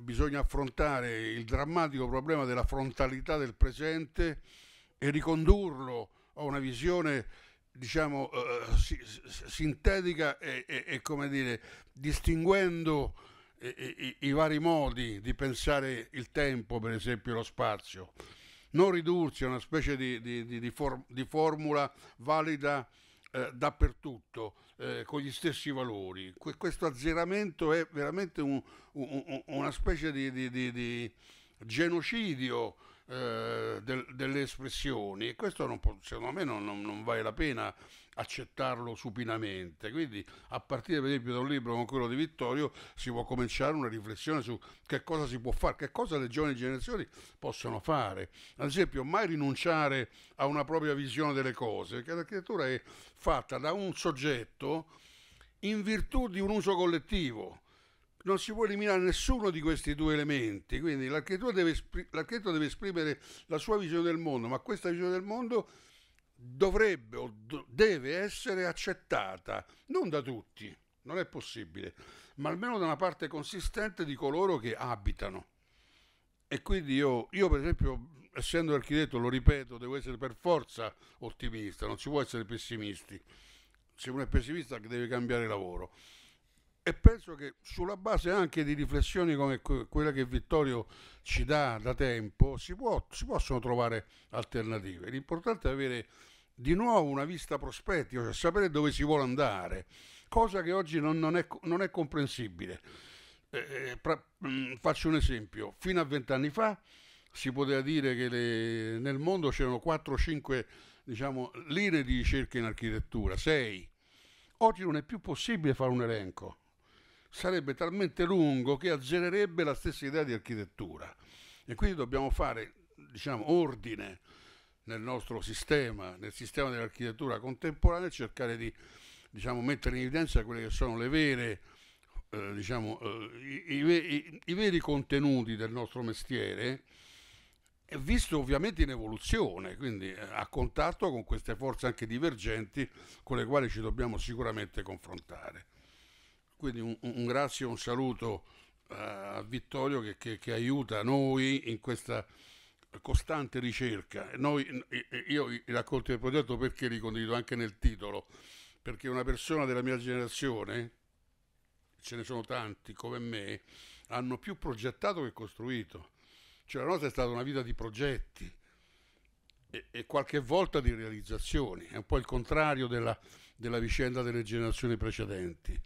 bisogna affrontare il drammatico problema della frontalità del presente e ricondurlo ho una visione diciamo eh, si, sintetica e, e, e, come dire distinguendo eh, i, i, i vari modi di pensare il tempo per esempio lo spazio non ridursi a una specie di, di, di, di for, formula valida eh, dappertutto eh, con gli stessi valori. Que, questo azzeramento è veramente un, un, un, una specie di, genocidio eh, del, delle espressioni e questo non, secondo me non, non, non, vale la pena accettarlo supinamente. Quindi a partire per esempio da un libro come quello di Vittorio si può cominciare una riflessione su che cosa si può fare, che cosa le giovani generazioni possono fare. Ad esempio mai rinunciare a una propria visione delle cose, perché l'architettura è fatta da un soggetto in virtù di un uso collettivo non si può eliminare nessuno di questi due elementi, quindi l'architetto deve, esprim- l'architetto deve esprimere la sua visione del mondo, ma questa visione del mondo dovrebbe o do- deve essere accettata, non da tutti, non è possibile, ma almeno da una parte consistente di coloro che abitano. E quindi io, io per esempio, essendo architetto, lo ripeto, devo essere per forza ottimista, non si può essere pessimisti. Se uno è pessimista deve cambiare lavoro e penso che sulla base anche di riflessioni come quella che Vittorio ci dà da tempo si, può, si possono trovare alternative. L'importante è avere di nuovo una vista prospettica, cioè sapere dove si vuole andare, cosa che oggi non, non, è, non è, comprensibile. Eh, eh pra, mh, mm, faccio un esempio, fino a vent'anni fa si poteva dire che le, nel mondo c'erano 4-5 diciamo, lire di ricerca in architettura, 6. Oggi non è più possibile fare un elenco sarebbe talmente lungo che azzererebbe la stessa idea di architettura. E quindi dobbiamo fare, diciamo, ordine nel nostro sistema, nel sistema dell'architettura contemporanea cercare di diciamo, mettere in evidenza quelle che sono le vere, eh, diciamo, eh, i, i, i, veri contenuti del nostro mestiere, visto ovviamente in evoluzione, quindi eh, a contatto con queste forze anche divergenti con le quali ci dobbiamo sicuramente confrontare. Quindi un, un grazie e un saluto eh, a Vittorio che, che, che, aiuta noi in questa costante ricerca. Noi, io i racconti del progetto perché li condivido anche nel titolo, perché una persona della mia generazione, ce ne sono tanti come me, hanno più progettato che costruito. Cioè la nostra è stata una vita di progetti e, e qualche volta di realizzazioni, è un po' il contrario della, della vicenda delle generazioni precedenti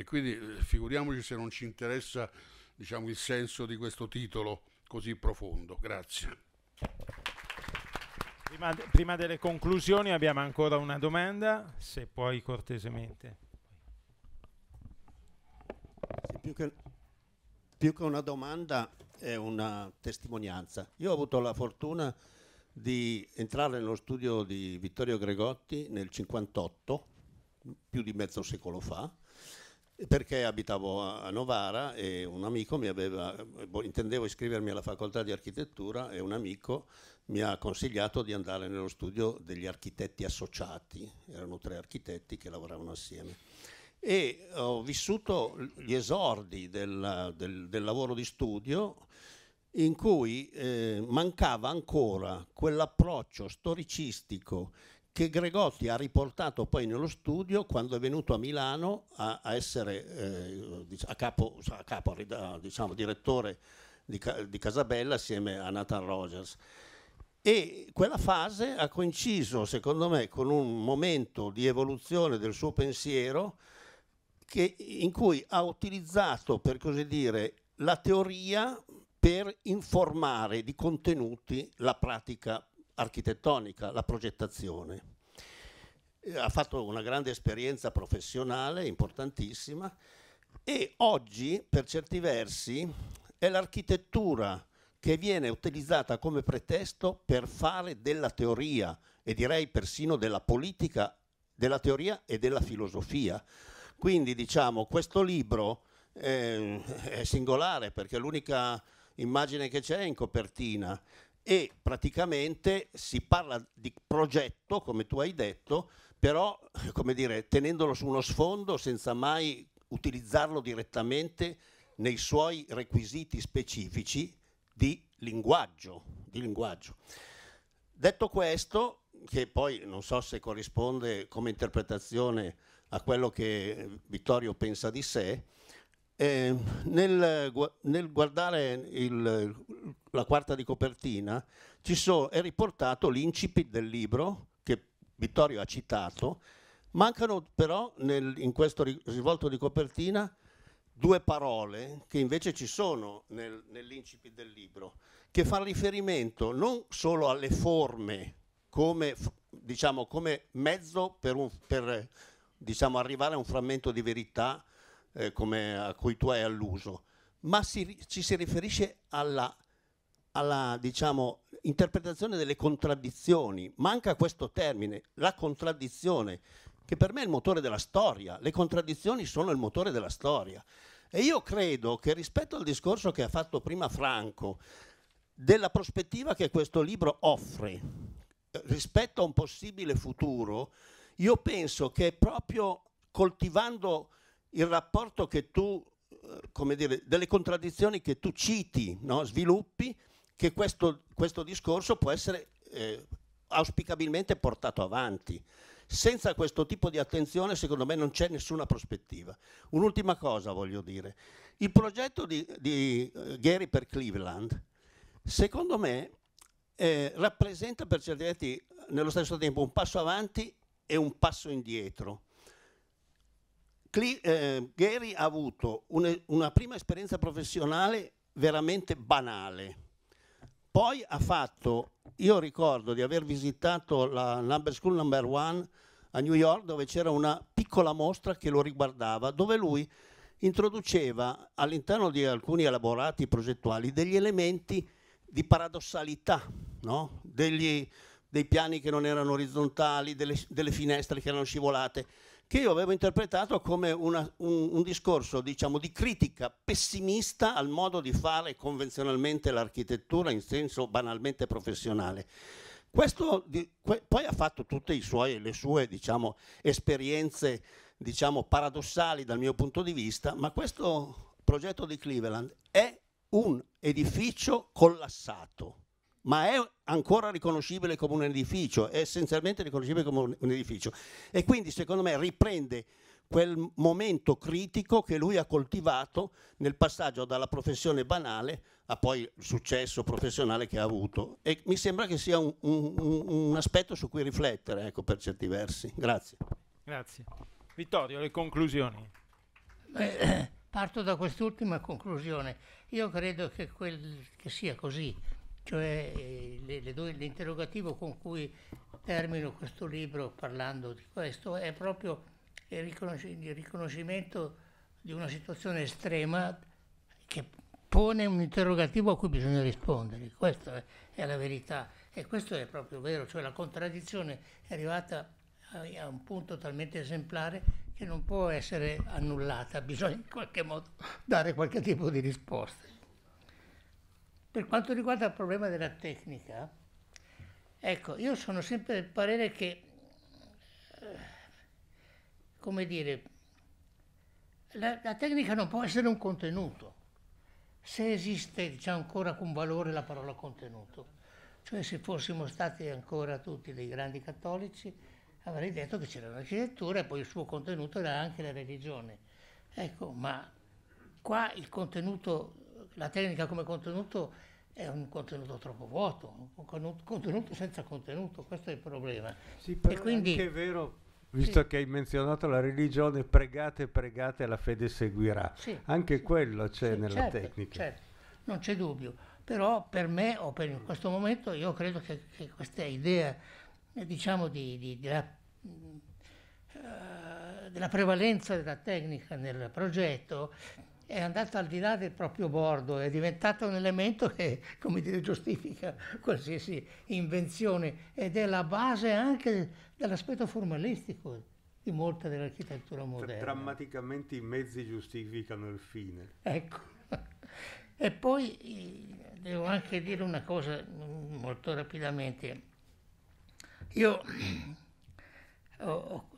e quindi eh, figuriamoci se non ci interessa diciamo, il senso di questo titolo così profondo. Grazie. Prima, prima delle conclusioni abbiamo ancora una domanda, se puoi cortesemente. Più che, più che, una domanda è una testimonianza. Io ho avuto la fortuna di entrare nello studio di Vittorio Gregotti nel 58, più di mezzo secolo fa, perché abitavo a Novara e un amico mi aveva, boh, intendevo iscrivermi alla facoltà di architettura e un amico mi ha consigliato di andare nello studio degli architetti associati, erano tre architetti che lavoravano assieme. E ho vissuto gli esordi del, del, del lavoro di studio in cui eh, mancava ancora quell'approccio storicistico che Gregotti ha riportato poi nello studio quando è venuto a Milano a, a essere eh, a capo, a capo diciamo, direttore di, di, Casabella assieme a Nathan Rogers. E quella fase ha coinciso, secondo me, con un momento di evoluzione del suo pensiero che, in cui ha utilizzato, per così dire, la teoria per informare di contenuti la pratica architettonica, la progettazione. Eh, ha fatto una grande esperienza professionale, importantissima, e oggi, per certi versi, è l'architettura che viene utilizzata come pretesto per fare della teoria e direi persino della politica, della teoria e della filosofia. Quindi diciamo questo libro eh, è singolare perché l'unica immagine che c'è in copertina e praticamente si parla di progetto, come tu hai detto, però eh, come dire, tenendolo su uno sfondo senza mai utilizzarlo direttamente nei suoi requisiti specifici di linguaggio. Di linguaggio. Detto questo, che poi non so se corrisponde come interpretazione a quello che eh, Vittorio pensa di sé, eh, nel, nel, guardare il, la quarta di copertina so, è riportato l'incipit del libro che Vittorio ha citato, mancano però nel, in questo risvolto di copertina due parole che invece ci sono nel, nell'incipit del libro, che fa riferimento non solo alle forme come, diciamo, come mezzo per, un, per diciamo, arrivare a un frammento di verità, eh, a cui tu hai alluso, ma si, ci si riferisce alla, alla diciamo, interpretazione delle contraddizioni. Manca questo termine, la contraddizione, che per me è il motore della storia. Le contraddizioni sono il motore della storia. E io credo che rispetto al discorso che ha fatto prima Franco, della prospettiva che questo libro offre eh, rispetto a un possibile futuro, io penso che proprio coltivando il rapporto che tu, eh, come dire, delle contraddizioni che tu citi, no? sviluppi, che questo, questo, discorso può essere eh, auspicabilmente portato avanti. Senza questo tipo di attenzione, secondo me, non c'è nessuna prospettiva. Un'ultima cosa voglio dire. Il progetto di, di eh, Gary per Cleveland, secondo me, eh, rappresenta per certi aspetti, nello stesso tempo un passo avanti e un passo indietro. Cli, eh, eh Gary ha avuto un, una prima esperienza professionale veramente banale. Poi ha fatto, io ricordo di aver visitato la Number School Number One a New York dove c'era una piccola mostra che lo riguardava, dove lui introduceva all'interno di alcuni elaborati progettuali degli elementi di paradossalità, no? degli, dei piani che non erano orizzontali, delle, delle finestre che erano scivolate che io avevo interpretato come una, un, un, discorso diciamo, di critica pessimista al modo di fare convenzionalmente l'architettura in senso banalmente professionale. Questo di, que, poi ha fatto tutte suoi, le sue diciamo, esperienze diciamo, paradossali dal mio punto di vista, ma questo progetto di Cleveland è un edificio collassato ma è ancora riconoscibile come un edificio, è essenzialmente riconoscibile come un edificio. E quindi secondo me riprende quel momento critico che lui ha coltivato nel passaggio dalla professione banale a poi il successo professionale che ha avuto. E mi sembra che sia un, un, un aspetto su cui riflettere, ecco, per certi versi. Grazie. Grazie. Vittorio, le conclusioni. Beh, eh, parto da quest'ultima conclusione. Io credo che, quel, che sia così, cioè le, le due, l'interrogativo con cui termino questo libro parlando di questo è proprio il, riconosci- il riconoscimento di una situazione estrema che pone un interrogativo a cui bisogna rispondere, questa è, è la verità e questo è proprio vero, cioè la contraddizione è arrivata a, a un punto talmente esemplare che non può essere annullata, bisogna in qualche modo dare qualche tipo di risposta. Per quanto riguarda il problema della tecnica, ecco, io sono sempre del parere che, eh, come dire, la, la tecnica non può essere un contenuto, se esiste c'è diciamo, ancora con valore la parola contenuto. Cioè se fossimo stati ancora tutti dei grandi cattolici, avrei detto che c'era l'architettura e poi il suo contenuto era anche la religione. Ecco, ma qua il contenuto, la tecnica come contenuto è un contenuto troppo vuoto, un contenuto senza contenuto, questo è il problema. Sì, però quindi, è vero, visto sì. che hai menzionato la religione, pregate, pregate, la fede seguirà. Sì, Anche sì, quello c'è nella certo, tecnica. Certo, non c'è dubbio, però per me o per in questo momento io credo che, che questa idea, eh, diciamo, di, di, della, uh, mm, eh, della prevalenza della tecnica nel progetto è andato al di là del proprio bordo, è diventato un elemento che come dire, giustifica qualsiasi invenzione ed è la base anche dell'aspetto formalistico di molta dell'architettura moderna. Drammaticamente i mezzi giustificano il fine. Ecco. E poi devo anche dire una cosa molto rapidamente. Io ho,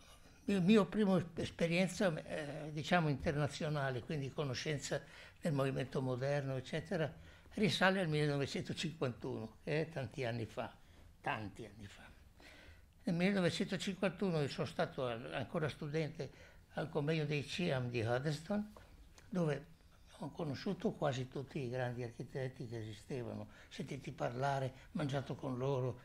il mio primo esperienza eh, diciamo internazionale, quindi conoscenza del movimento moderno, eccetera, risale al 1951, che è tanti anni fa, tanti anni fa. Nel 1951 sono stato ancora studente al convegno dei CIAM di Hudderston, dove ho conosciuto quasi tutti i grandi architetti che esistevano, sentiti parlare, mangiato con loro,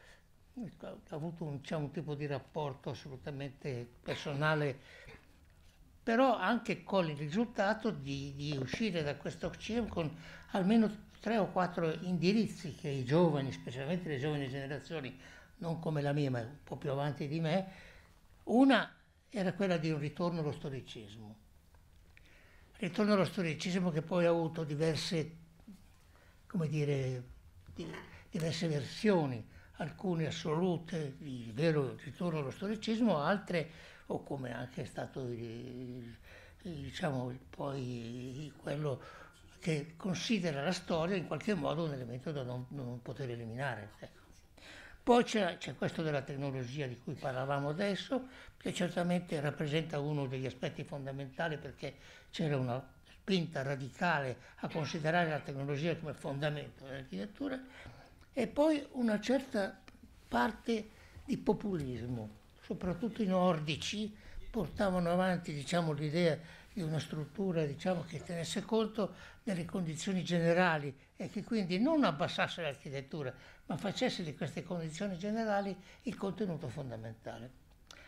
Ecco, ha avuto un, c'è un tipo di rapporto assolutamente personale, però anche con il risultato di, di uscire da questo CIEM con almeno tre o quattro indirizzi che i giovani, specialmente le giovani generazioni, non come la mia ma un po' più avanti di me, una era quella di un ritorno allo storicismo. Ritorno allo storicismo che poi ha avuto diverse, come dire, di, diverse versioni alcune assolute di vero ritorno allo storicismo, altre, o come anche è stato diciamo, poi quello che considera la storia in qualche modo un elemento da non, non poter eliminare. Ecco. Poi c'è, questo della tecnologia di cui parlavamo adesso, che certamente rappresenta uno degli aspetti fondamentali perché c'era una spinta radicale a considerare la tecnologia come fondamento dell'architettura e poi una certa parte di populismo, soprattutto i nordici portavano avanti diciamo, l'idea di una struttura diciamo, che tenesse conto delle condizioni generali e che quindi non abbassasse l'architettura, ma facesse di queste condizioni generali il contenuto fondamentale.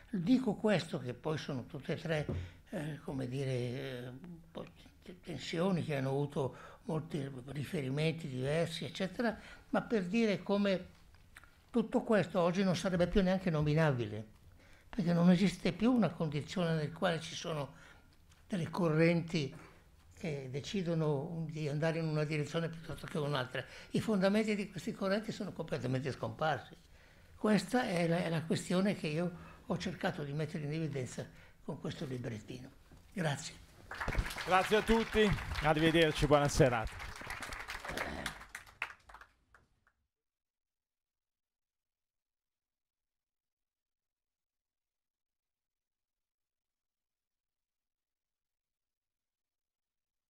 Dico questo che poi sono tutte e tre eh, come dire, eh, tensioni che hanno avuto molti riferimenti diversi, eccetera, ma per dire come tutto questo oggi non sarebbe più neanche nominabile, perché non esiste più una condizione nel quale ci sono delle correnti che decidono di andare in una direzione piuttosto che un'altra. I fondamenti di queste correnti sono completamente scomparsi. Questa è la, è la questione che io ho cercato di mettere in evidenza con questo librettino. Grazie. Grazie a tutti, arrivederci, buona serata.